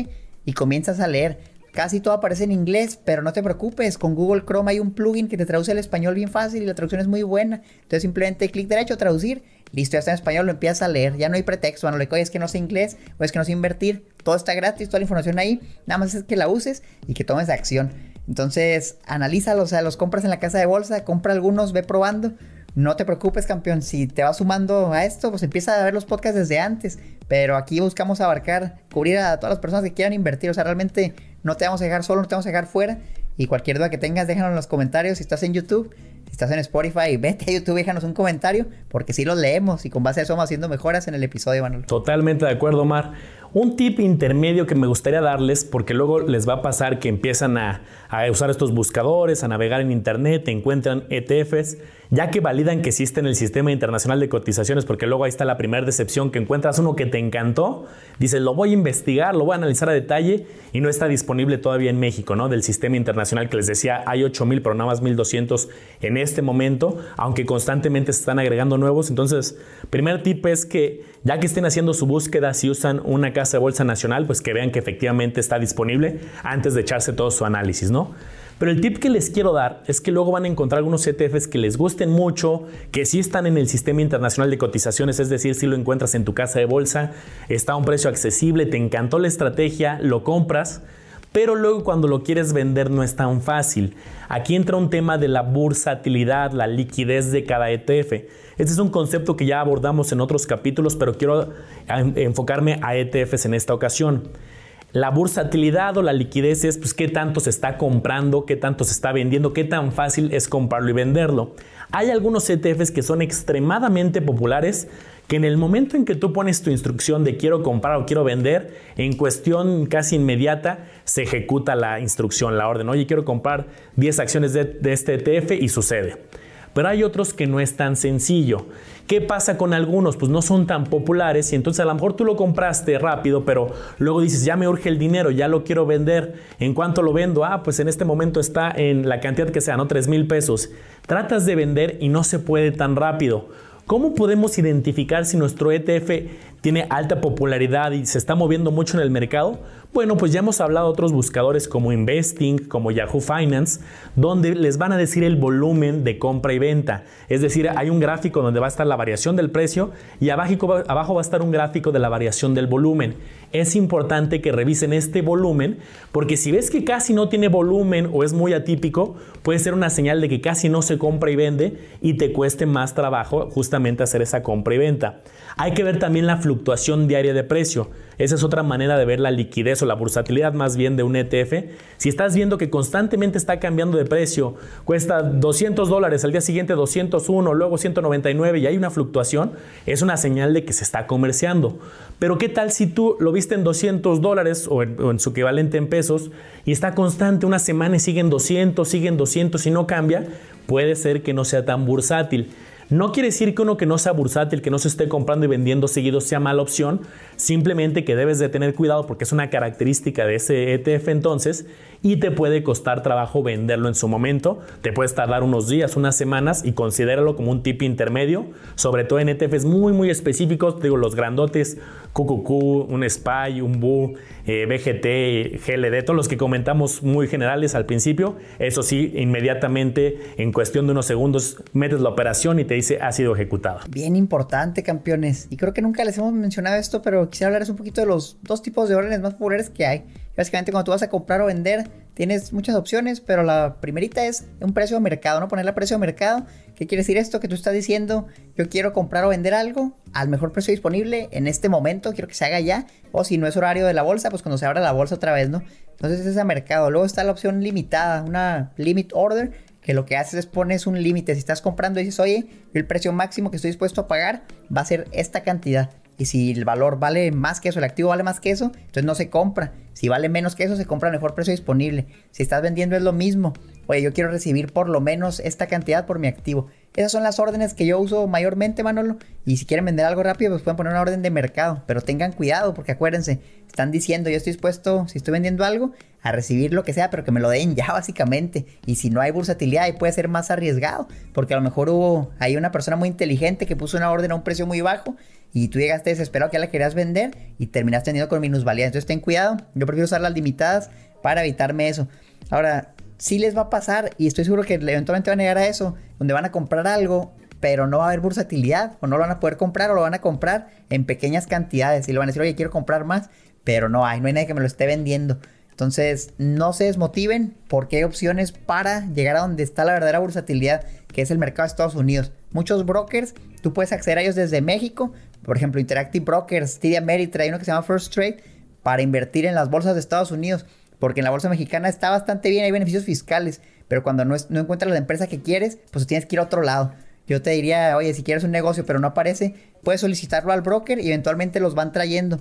y comienzas a leer. Casi todo aparece en inglés, pero no te preocupes, con Google Chrome hay un plugin que te traduce al español bien fácil y la traducción es muy buena. Entonces simplemente clic derecho, traducir, listo, ya está en español, lo empiezas a leer, ya no hay pretexto, no le oye, es que no sé inglés o es que no sé invertir, todo está gratis, toda la información ahí, nada más es que la uses y que tomes acción. Entonces, analízalos, o sea, los compras en la casa de bolsa, compra algunos, ve probando. No te preocupes, campeón, si te vas sumando a esto, pues empieza a ver los podcasts desde antes. Pero aquí buscamos abarcar, cubrir a todas las personas que quieran invertir. O sea, realmente no te vamos a dejar solo, no te vamos a dejar fuera. Y cualquier duda que tengas, déjanos en los comentarios. Si estás en YouTube, si estás en Spotify, vete a YouTube, déjanos un comentario, porque sí los leemos y con base a eso vamos haciendo mejoras en el episodio, Manuel. Totalmente de acuerdo, Omar. Un tip intermedio que me gustaría darles, porque luego les va a pasar que empiezan a, usar estos buscadores, a navegar en Internet, encuentran ETFs, ya que validan que existen en el sistema internacional de cotizaciones, porque luego ahí está la primera decepción que encuentras uno que te encantó, dices, lo voy a investigar, lo voy a analizar a detalle y no está disponible todavía en México, ¿no? Del sistema internacional que les decía, hay 8000, pero nada más 1200 en este momento, aunque constantemente se están agregando nuevos. Entonces, primer tip es que ya que estén haciendo su búsqueda, si usan una casa de Bolsa Nacional, pues que vean que efectivamente está disponible antes de echarse todo su análisis, ¿no? Pero el tip que les quiero dar es que luego van a encontrar algunos ETFs que les gusten mucho, que si están en el sistema internacional de cotizaciones, es decir, si lo encuentras en tu casa de bolsa, está a un precio accesible, te encantó la estrategia, lo compras pero luego cuando lo quieres vender no es tan fácil. Aquí entra un tema de la bursatilidad, la liquidez de cada ETF. Este es un concepto que ya abordamos en otros capítulos, pero quiero enfocarme a ETFs en esta ocasión. La bursatilidad o la liquidez es pues, qué tanto se está comprando, qué tanto se está vendiendo, qué tan fácil es comprarlo y venderlo. Hay algunos ETFs que son extremadamente populares que en el momento en que tú pones tu instrucción de quiero comprar o quiero vender, en cuestión casi inmediata, se ejecuta la instrucción, la orden. Oye, quiero comprar 10 acciones de, este ETF y sucede. Pero hay otros que no es tan sencillo. ¿Qué pasa con algunos? Pues no son tan populares y entonces a lo mejor tú lo compraste rápido, pero luego dices, ya me urge el dinero, ya lo quiero vender. ¿En cuánto lo vendo? Ah, pues en este momento está en la cantidad que sea, ¿no? 3 mil pesos. Tratas de vender y no se puede tan rápido. ¿Cómo podemos identificar si nuestro ETF tiene alta popularidad y se está moviendo mucho en el mercado? Bueno, pues ya hemos hablado de otros buscadores como Investing, como Yahoo Finance, donde les van a decir el volumen de compra y venta. Es decir, hay un gráfico donde va a estar la variación del precio y abajo, abajo va a estar un gráfico de la variación del volumen. Es importante que revisen este volumen porque si ves que casi no tiene volumen o es muy atípico, puede ser una señal de que casi no se compra y vende y te cueste más trabajo justamente hacer esa compra y venta. Hay que ver también la fluctuación fluctuación diaria de precio. Esa es otra manera de ver la liquidez o la bursatilidad más bien de un ETF. Si estás viendo que constantemente está cambiando de precio, cuesta 200 dólares, al día siguiente 201, luego 199 y hay una fluctuación, es una señal de que se está comerciando. Pero ¿qué tal si tú lo viste en 200 dólares o, en, su equivalente en pesos y está constante una semana y siguen 200, siguen 200 y no cambia? Puede ser que no sea tan bursátil. No quiere decir que uno que no sea bursátil, que no se esté comprando y vendiendo seguido sea mala opción, simplemente que debes de tener cuidado porque es una característica de ese ETF entonces y te puede costar trabajo venderlo en su momento, te puedes tardar unos días, unas semanas y considéralo como un tip intermedio, sobre todo en ETFs muy muy específicos, digo los grandotes QQQ, un SPY, un BU, eh, BGT, GLD, todos los que comentamos muy generales al principio. Eso sí, inmediatamente, en cuestión de unos segundos, metes la operación y te dice ha sido ejecutada. Bien importante, campeones. Y creo que nunca les hemos mencionado esto, pero quisiera hablarles un poquito de los dos tipos de órdenes más populares que hay. Básicamente, cuando tú vas a comprar o vender, Tienes muchas opciones, pero la primerita es un precio de mercado, no ponerle precio de mercado. ¿Qué quiere decir esto? Que tú estás diciendo, yo quiero comprar o vender algo al mejor precio disponible en este momento, quiero que se haga ya. O si no es horario de la bolsa, pues cuando se abra la bolsa otra vez, ¿no? Entonces es a mercado. Luego está la opción limitada, una limit order, que lo que haces es pones un límite. Si estás comprando y dices, oye, el precio máximo que estoy dispuesto a pagar va a ser esta cantidad. Y si el valor vale más que eso, el activo vale más que eso, entonces no se compra. Si vale menos que eso, se compra al mejor precio disponible. Si estás vendiendo es lo mismo. Oye, yo quiero recibir por lo menos esta cantidad por mi activo. Esas son las órdenes que yo uso mayormente, Manolo. Y si quieren vender algo rápido, pues pueden poner una orden de mercado. Pero tengan cuidado, porque acuérdense, están diciendo, yo estoy dispuesto, si estoy vendiendo algo, a recibir lo que sea, pero que me lo den ya, básicamente. Y si no hay versatilidad, ahí puede ser más arriesgado, porque a lo mejor hubo ahí una persona muy inteligente que puso una orden a un precio muy bajo y tú llegaste desesperado que ya la querías vender y terminaste teniendo con minusvalía. Entonces ten cuidado, yo prefiero usar las limitadas para evitarme eso. Ahora, si les va a pasar y estoy seguro que eventualmente van a llegar a eso, donde van a comprar algo, pero no va a haber bursatilidad o no lo van a poder comprar o lo van a comprar en pequeñas cantidades y lo van a decir, oye, quiero comprar más, pero no hay, no hay nadie que me lo esté vendiendo. Entonces, no se desmotiven porque hay opciones para llegar a donde está la verdadera bursatilidad que es el mercado de Estados Unidos. Muchos brokers, tú puedes acceder a ellos desde México, por ejemplo, Interactive Brokers, TD Ameritrade, hay uno que se llama First Trade, para invertir en las bolsas de Estados Unidos. Porque en la bolsa mexicana está bastante bien, hay beneficios fiscales, pero cuando no, no encuentras la empresa que quieres, pues tienes que ir a otro lado. Yo te diría, oye, si quieres un negocio pero no aparece, puedes solicitarlo al broker y eventualmente los van trayendo.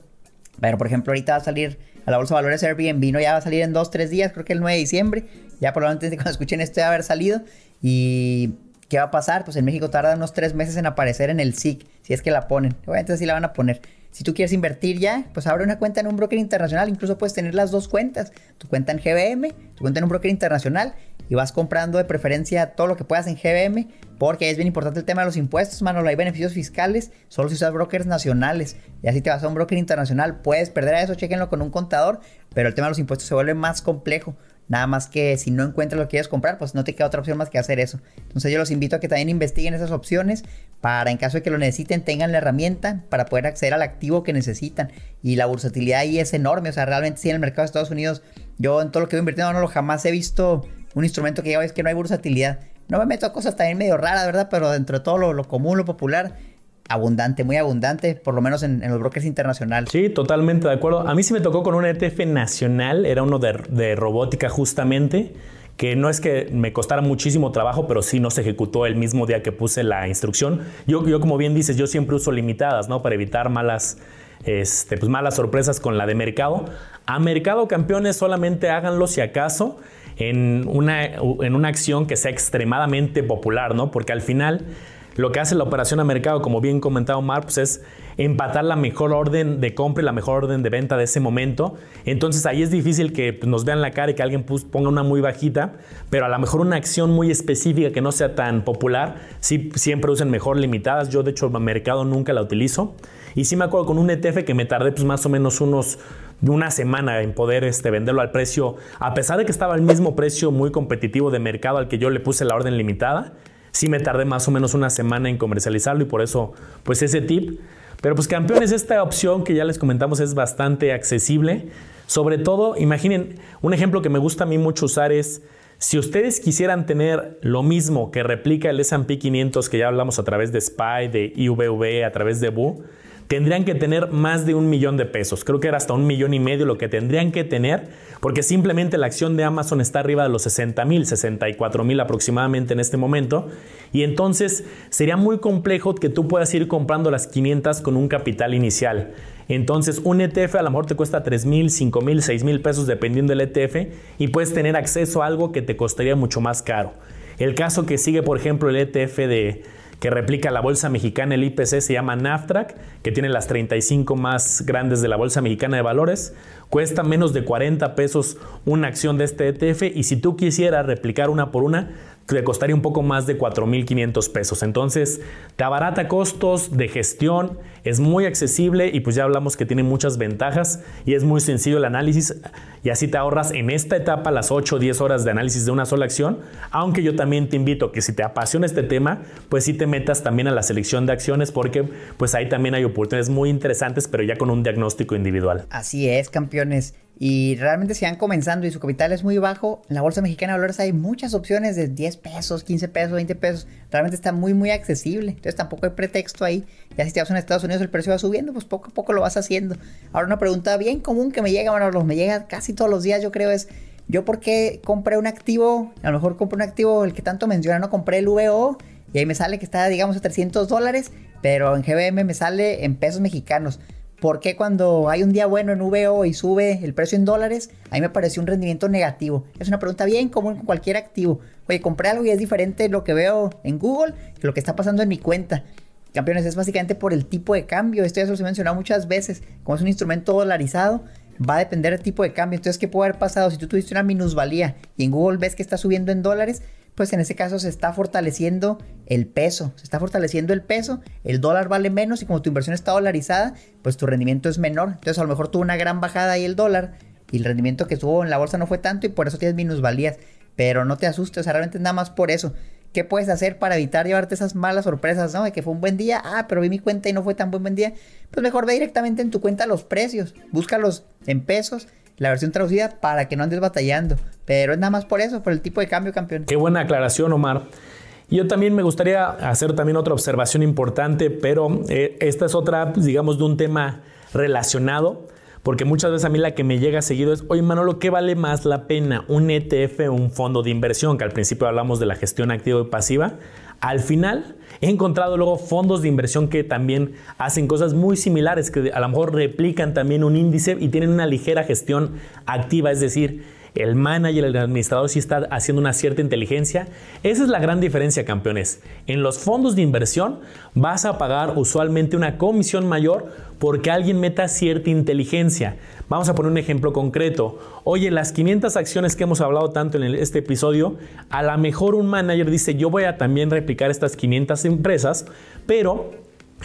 Pero, por ejemplo, ahorita va a salir a la bolsa de valores Airbnb, ¿no? Ya va a salir en dos, tres días, creo que el 9 de diciembre. Ya probablemente cuando escuchen esto ya a haber salido. ¿Y qué va a pasar? Pues en México tarda unos tres meses en aparecer en el SIC, si es que la ponen. Obviamente sí la van a poner. Si tú quieres invertir ya, pues abre una cuenta en un broker internacional. Incluso puedes tener las dos cuentas. Tu cuenta en GBM, tu cuenta en un broker internacional. Y vas comprando de preferencia todo lo que puedas en GBM. Porque es bien importante el tema de los impuestos, Manolo. Hay beneficios fiscales solo si usas brokers nacionales. Y así te vas a un broker internacional. Puedes perder a eso, chequenlo con un contador. Pero el tema de los impuestos se vuelve más complejo. Nada más que si no encuentras lo que quieres comprar, pues no te queda otra opción más que hacer eso. Entonces yo los invito a que también investiguen esas opciones para en caso de que lo necesiten tengan la herramienta para poder acceder al activo que necesitan. Y la bursatilidad ahí es enorme. O sea, realmente si en el mercado de Estados Unidos, yo en todo lo que he invertido, no, lo jamás he visto un instrumento que diga es que no hay bursatilidad... No me meto a cosas también medio raras, ¿verdad? Pero dentro de todo lo, lo común, lo popular abundante, muy abundante, por lo menos en, los brokers internacionales. Sí, totalmente de acuerdo. A mí sí me tocó con un ETF nacional, era uno de, de robótica justamente que no es que me costara muchísimo trabajo, pero sí no se ejecutó el mismo día que puse la instrucción. Yo, yo como bien dices, yo siempre uso limitadas, ¿no? Para evitar malas, este, pues malas sorpresas con la de mercado. A mercado campeones solamente háganlo si acaso en una, en una acción que sea extremadamente popular, ¿no? Porque al final lo que hace la operación a mercado, como bien comentado Omar, pues es empatar la mejor orden de compra y la mejor orden de venta de ese momento. Entonces ahí es difícil que pues, nos vean la cara y que alguien pues, ponga una muy bajita, pero a lo mejor una acción muy específica que no sea tan popular, sí, siempre usen mejor limitadas. Yo de hecho a mercado nunca la utilizo. Y sí me acuerdo con un ETF que me tardé más o menos unos una semana en poder este, venderlo al precio, a pesar de que estaba al mismo precio muy competitivo de mercado al que yo le puse la orden limitada, sí me tardé más o menos una semana en comercializarlo y por eso, pues ese tip. Pero pues campeones, esta opción que ya les comentamos es bastante accesible. Sobre todo, imaginen, un ejemplo que me gusta a mí mucho usar es, si ustedes quisieran tener lo mismo que replica el S&P 500 que ya hablamos a través de SPY, de IVV, a través de Boo tendrían que tener más de un millón de pesos. Creo que era hasta un millón y medio lo que tendrían que tener, porque simplemente la acción de Amazon está arriba de los 60 mil, 64 mil aproximadamente en este momento. Y entonces sería muy complejo que tú puedas ir comprando las 500 con un capital inicial. Entonces, un ETF a lo mejor te cuesta 3 mil, 5 mil, 6 mil pesos dependiendo del ETF y puedes tener acceso a algo que te costaría mucho más caro. El caso que sigue, por ejemplo, el ETF de que replica la bolsa mexicana, el IPC, se llama NAFTRAC, que tiene las 35 más grandes de la bolsa mexicana de valores. Cuesta menos de 40 pesos una acción de este ETF y si tú quisieras replicar una por una, te costaría un poco más de 4.500 pesos. Entonces, te abarata costos de gestión es muy accesible y pues ya hablamos que tiene muchas ventajas y es muy sencillo el análisis y así te ahorras en esta etapa las 8 o 10 horas de análisis de una sola acción, aunque yo también te invito que si te apasiona este tema, pues sí te metas también a la selección de acciones porque pues ahí también hay oportunidades muy interesantes, pero ya con un diagnóstico individual. Así es, campeones y realmente si van comenzando y su capital es muy bajo, en la Bolsa Mexicana de Valores hay muchas opciones de 10 pesos, 15 pesos, 20 pesos. Realmente está muy, muy accesible. Entonces tampoco hay pretexto ahí. Ya si te vas a Estados Unidos, el precio va subiendo, pues poco a poco lo vas haciendo. Ahora una pregunta bien común que me llega, los me llega casi todos los días, yo creo, es yo por qué compré un activo, a lo mejor compré un activo, el que tanto menciona, no compré el VO, y ahí me sale que está, digamos, a 300 dólares, pero en GBM me sale en pesos mexicanos. ¿Por qué cuando hay un día bueno en VO y sube el precio en dólares, ahí me pareció un rendimiento negativo? Es una pregunta bien común con cualquier activo. Oye, compré algo y es diferente lo que veo en Google que lo que está pasando en mi cuenta. Campeones, es básicamente por el tipo de cambio. Esto ya se lo he mencionado muchas veces. Como es un instrumento dolarizado, va a depender del tipo de cambio. Entonces, ¿qué puede haber pasado? Si tú tuviste una minusvalía y en Google ves que está subiendo en dólares, pues en ese caso se está fortaleciendo el peso. Se está fortaleciendo el peso, el dólar vale menos y como tu inversión está dolarizada, pues tu rendimiento es menor. Entonces, a lo mejor tuvo una gran bajada y el dólar y el rendimiento que tuvo en la bolsa no fue tanto y por eso tienes minusvalías. Pero no te asustes, o sea, realmente nada más por eso. ¿Qué puedes hacer para evitar llevarte esas malas sorpresas, ¿no? De que fue un buen día, ah, pero vi mi cuenta y no fue tan buen buen día. Pues mejor ve directamente en tu cuenta los precios, búscalos en pesos, la versión traducida para que no andes batallando. Pero es nada más por eso, por el tipo de cambio, campeón. Qué buena aclaración, Omar. yo también me gustaría hacer también otra observación importante, pero eh, esta es otra, pues, digamos, de un tema relacionado. Porque muchas veces a mí la que me llega seguido es, oye Manolo, ¿qué vale más la pena? ¿Un ETF un fondo de inversión? Que al principio hablamos de la gestión activa y pasiva. Al final he encontrado luego fondos de inversión que también hacen cosas muy similares, que a lo mejor replican también un índice y tienen una ligera gestión activa, es decir, el manager, el administrador si está haciendo una cierta inteligencia. Esa es la gran diferencia, campeones. En los fondos de inversión vas a pagar usualmente una comisión mayor porque alguien meta cierta inteligencia. Vamos a poner un ejemplo concreto. Oye, las 500 acciones que hemos hablado tanto en este episodio, a lo mejor un manager dice, yo voy a también replicar estas 500 empresas, pero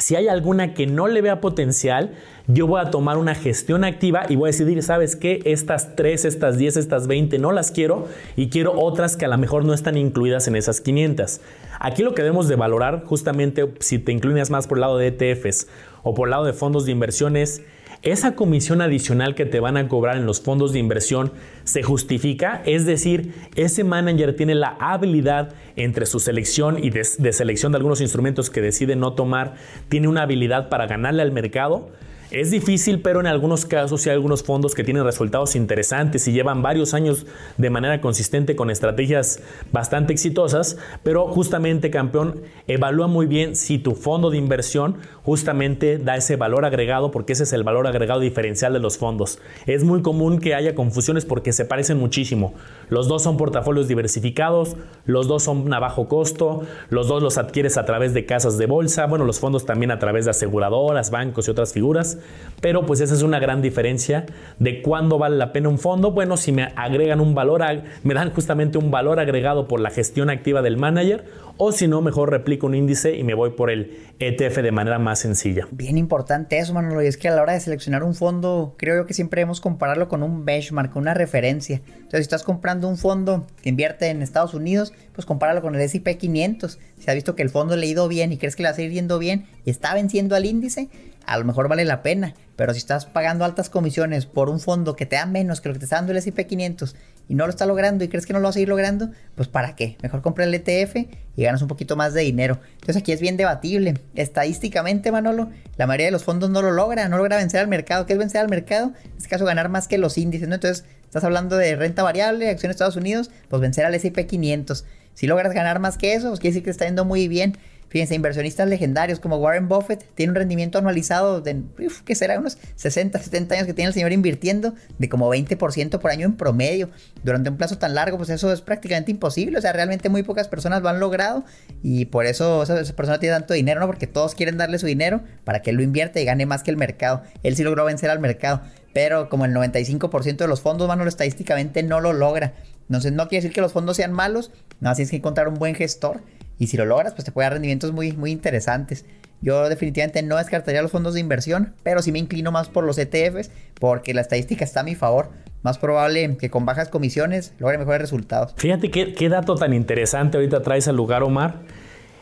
si hay alguna que no le vea potencial, yo voy a tomar una gestión activa y voy a decidir, ¿sabes qué? Estas 3, estas 10, estas 20 no las quiero y quiero otras que a lo mejor no están incluidas en esas 500. Aquí lo que debemos de valorar, justamente si te inclinas más por el lado de ETFs o por el lado de fondos de inversiones, esa comisión adicional que te van a cobrar en los fondos de inversión se justifica, es decir, ese manager tiene la habilidad entre su selección y de, selección de algunos instrumentos que decide no tomar, tiene una habilidad para ganarle al mercado es difícil, pero en algunos casos hay algunos fondos que tienen resultados interesantes y llevan varios años de manera consistente con estrategias bastante exitosas, pero justamente, campeón, evalúa muy bien si tu fondo de inversión justamente da ese valor agregado, porque ese es el valor agregado diferencial de los fondos. Es muy común que haya confusiones porque se parecen muchísimo. Los dos son portafolios diversificados, los dos son a bajo costo, los dos los adquieres a través de casas de bolsa, bueno, los fondos también a través de aseguradoras, bancos y otras figuras pero pues esa es una gran diferencia de cuándo vale la pena un fondo. Bueno, si me agregan un valor, me dan justamente un valor agregado por la gestión activa del manager, o si no, mejor replico un índice y me voy por el ETF de manera más sencilla. Bien importante eso, Manolo, y es que a la hora de seleccionar un fondo, creo yo que siempre debemos compararlo con un benchmark, una referencia. Entonces, si estás comprando un fondo que invierte en Estados Unidos, pues compáralo con el S&P 500. Si has visto que el fondo le ha ido bien y crees que le va a seguir yendo bien y está venciendo al índice, a lo mejor vale la pena, pero si estás pagando altas comisiones por un fondo que te da menos que lo que te está dando el S&P 500 y no lo está logrando y crees que no lo va a seguir logrando, pues ¿para qué? Mejor compra el ETF y ganas un poquito más de dinero. Entonces aquí es bien debatible. Estadísticamente, Manolo, la mayoría de los fondos no lo logran, no logra vencer al mercado. ¿Qué es vencer al mercado? En este caso, ganar más que los índices, ¿no? Entonces, estás hablando de renta variable, acciones de Estados Unidos, pues vencer al S&P 500. Si logras ganar más que eso, pues quiere decir que está yendo muy bien. Fíjense, inversionistas legendarios como Warren Buffett tiene un rendimiento anualizado de, que será unos 60, 70 años que tiene el señor invirtiendo de como 20% por año en promedio. Durante un plazo tan largo, pues eso es prácticamente imposible. O sea, realmente muy pocas personas lo han logrado y por eso esa persona tiene tanto dinero, ¿no? Porque todos quieren darle su dinero para que él lo invierta y gane más que el mercado. Él sí logró vencer al mercado, pero como el 95% de los fondos, van estadísticamente no lo logra. Entonces no quiere decir que los fondos sean malos, no, así es que encontrar un buen gestor y si lo logras, pues te puede dar rendimientos muy, muy interesantes. Yo definitivamente no descartaría los fondos de inversión, pero sí me inclino más por los ETFs porque la estadística está a mi favor. Más probable que con bajas comisiones logre mejores resultados. Fíjate qué, qué dato tan interesante ahorita traes al lugar, Omar.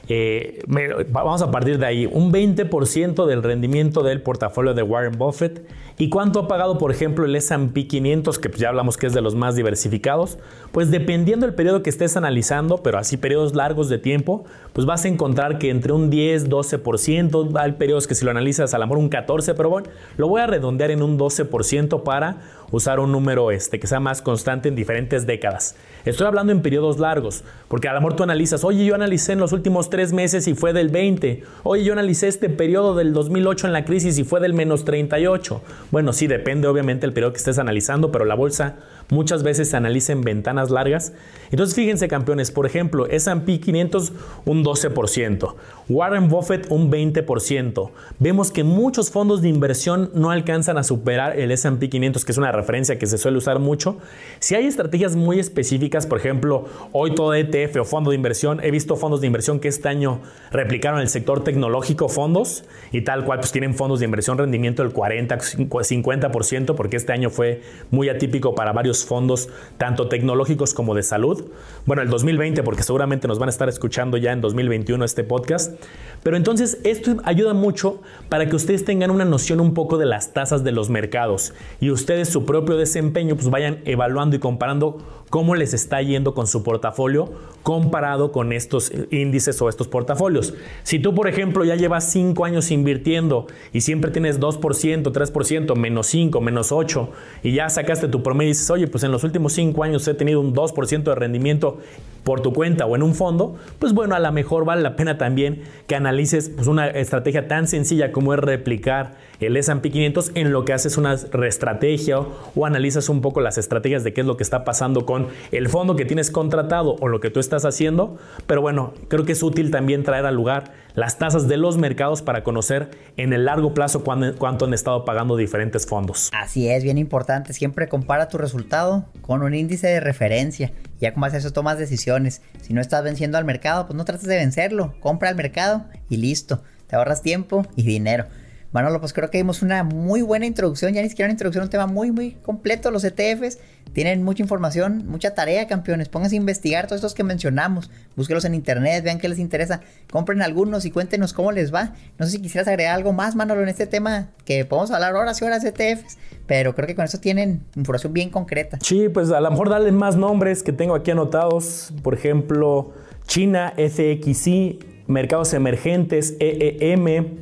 Eh, vamos a partir de ahí, un 20% del rendimiento del portafolio de Warren Buffett. ¿Y cuánto ha pagado, por ejemplo, el SP 500, que ya hablamos que es de los más diversificados? Pues dependiendo del periodo que estés analizando, pero así periodos largos de tiempo, pues vas a encontrar que entre un 10, 12%, hay periodos que si lo analizas a lo mejor un 14, pero bueno, lo voy a redondear en un 12% para usar un número este que sea más constante en diferentes décadas. Estoy hablando en periodos largos, porque a lo mejor tú analizas, oye, yo analicé en los últimos tres meses y fue del 20, oye, yo analicé este periodo del 2008 en la crisis y fue del menos 38. Bueno, sí, depende obviamente el periodo que estés analizando, pero la bolsa Muchas veces se analizan ventanas largas. Entonces fíjense campeones, por ejemplo, S&P 500 un 12%, Warren Buffett un 20%. Vemos que muchos fondos de inversión no alcanzan a superar el S&P 500, que es una referencia que se suele usar mucho. Si hay estrategias muy específicas, por ejemplo, hoy todo ETF o fondo de inversión, he visto fondos de inversión que este año replicaron el sector tecnológico fondos y tal cual pues tienen fondos de inversión rendimiento del 40, 50% porque este año fue muy atípico para varios fondos, tanto tecnológicos como de salud. Bueno, el 2020, porque seguramente nos van a estar escuchando ya en 2021 este podcast. Pero entonces esto ayuda mucho para que ustedes tengan una noción un poco de las tasas de los mercados y ustedes su propio desempeño pues vayan evaluando y comparando cómo les está yendo con su portafolio comparado con estos índices o estos portafolios. Si tú, por ejemplo, ya llevas 5 años invirtiendo y siempre tienes 2%, 3%, menos 5, menos 8, y ya sacaste tu promedio y dices, oye, pues en los últimos 5 años he tenido un 2% de rendimiento por tu cuenta o en un fondo, pues bueno, a lo mejor vale la pena también que analices pues, una estrategia tan sencilla como es replicar el S&P 500 en lo que haces una reestrategia o, o, analizas un poco las estrategias de qué es lo que está pasando con el fondo que tienes contratado o lo que tú estás haciendo. Pero bueno, creo que es útil también traer al lugar las tasas de los mercados para conocer en el largo plazo cuánto han estado pagando diferentes fondos. Así es, bien importante. Siempre compara tu resultado con un índice de referencia. Ya con base a eso tomas decisiones. Si no estás venciendo al mercado, pues no trates de vencerlo. Compra al mercado y listo. Te ahorras tiempo y dinero. Manolo, pues creo que dimos una muy buena introducción, ya ni siquiera una introducción, un tema muy, muy completo. Los ETFs tienen mucha información, mucha tarea, campeones. Pónganse a investigar todos estos que mencionamos, búsquenlos en internet, vean qué les interesa, compren algunos y cuéntenos cómo les va. No sé si quisieras agregar algo más, Manolo, en este tema que podemos hablar horas y horas de ETFs, pero creo que con eso tienen información bien concreta. Sí, pues a lo mejor darle más nombres que tengo aquí anotados, por ejemplo, China, SXC, mercados emergentes, EEM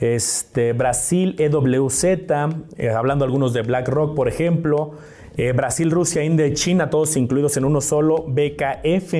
este, Brasil, EWZ, eh, hablando algunos de BlackRock, por ejemplo. Eh, Brasil, Rusia, India y China, todos incluidos en uno solo. BKF,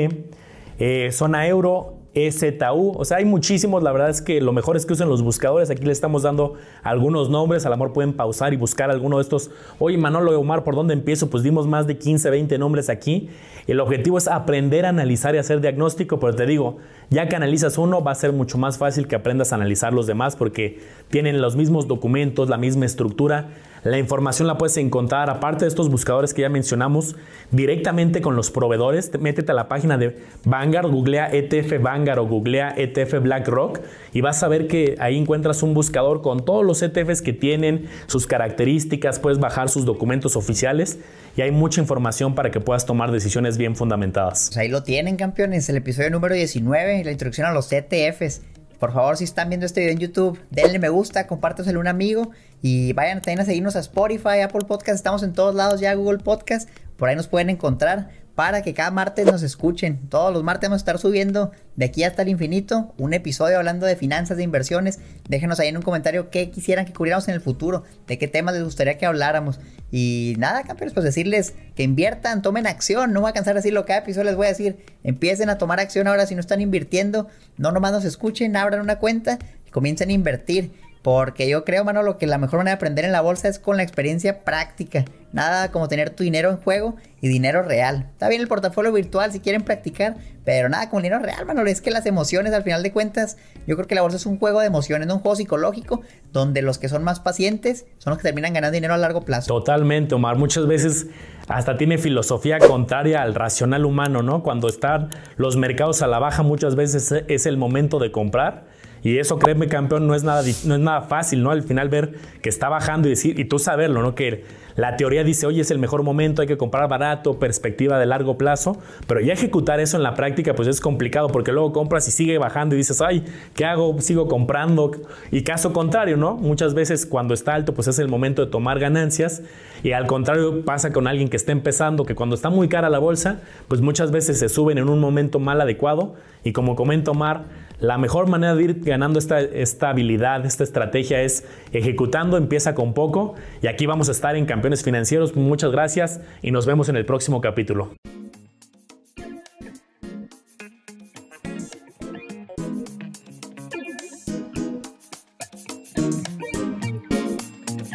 eh, zona euro, EZU. O sea, hay muchísimos. La verdad es que lo mejor es que usen los buscadores. Aquí le estamos dando algunos nombres. A lo mejor pueden pausar y buscar alguno de estos. Oye, Manolo Omar, ¿por dónde empiezo? Pues dimos más de 15, 20 nombres aquí. El objetivo es aprender a analizar y hacer diagnóstico. Pero te digo, ya que analizas uno, va a ser mucho más fácil que aprendas a analizar los demás porque tienen los mismos documentos, la misma estructura. La información la puedes encontrar, aparte de estos buscadores que ya mencionamos, directamente con los proveedores. Métete a la página de Vanguard, googlea ETF Vanguard o googlea ETF BlackRock y vas a ver que ahí encuentras un buscador con todos los ETFs que tienen, sus características, puedes bajar sus documentos oficiales y hay mucha información para que puedas tomar decisiones bien fundamentadas. Pues ahí lo tienen, campeones, el episodio número 19, la introducción a los ETFs. Por favor, si están viendo este video en YouTube, denle me gusta, compártaselo a un amigo y vayan también a seguirnos a Spotify, Apple Podcast, estamos en todos lados ya, Google Podcast, por ahí nos pueden encontrar para que cada martes nos escuchen. Todos los martes vamos a estar subiendo de aquí hasta el infinito un episodio hablando de finanzas, de inversiones. Déjenos ahí en un comentario qué quisieran que cubriéramos en el futuro, de qué temas les gustaría que habláramos. Y nada, campeones, pues decirles que inviertan, tomen acción. No voy a cansar de decirlo cada episodio, les voy a decir, empiecen a tomar acción ahora si no están invirtiendo. No nomás nos escuchen, abran una cuenta y comiencen a invertir. Porque yo creo, Manolo, que la mejor manera de aprender en la bolsa es con la experiencia práctica. Nada como tener tu dinero en juego y dinero real. Está bien el portafolio virtual si quieren practicar, pero nada como dinero real, Manolo. Es que las emociones, al final de cuentas, yo creo que la bolsa es un juego de emociones, no un juego psicológico, donde los que son más pacientes son los que terminan ganando dinero a largo plazo. Totalmente, Omar. Muchas veces hasta tiene filosofía contraria al racional humano, ¿no? Cuando están los mercados a la baja, muchas veces es el momento de comprar y eso, créeme, campeón, no es nada, no es nada fácil, ¿no? Al final ver que está bajando y decir, y tú saberlo, ¿no? Que la teoría dice, oye, es el mejor momento, hay que comprar barato, perspectiva de largo plazo, pero ya ejecutar eso en la práctica pues es complicado porque luego compras y sigue bajando y dices, ay, ¿qué hago? Sigo comprando. Y caso contrario, ¿no? Muchas veces cuando está alto pues es el momento de tomar ganancias y al contrario pasa con alguien que está empezando, que cuando está muy cara la bolsa, pues muchas veces se suben en un momento mal adecuado y como comento Omar, la mejor manera de ir ganando esta, esta habilidad, esta estrategia es ejecutando, empieza con poco y aquí vamos a estar en campeón financieros, muchas gracias y nos vemos en el próximo capítulo.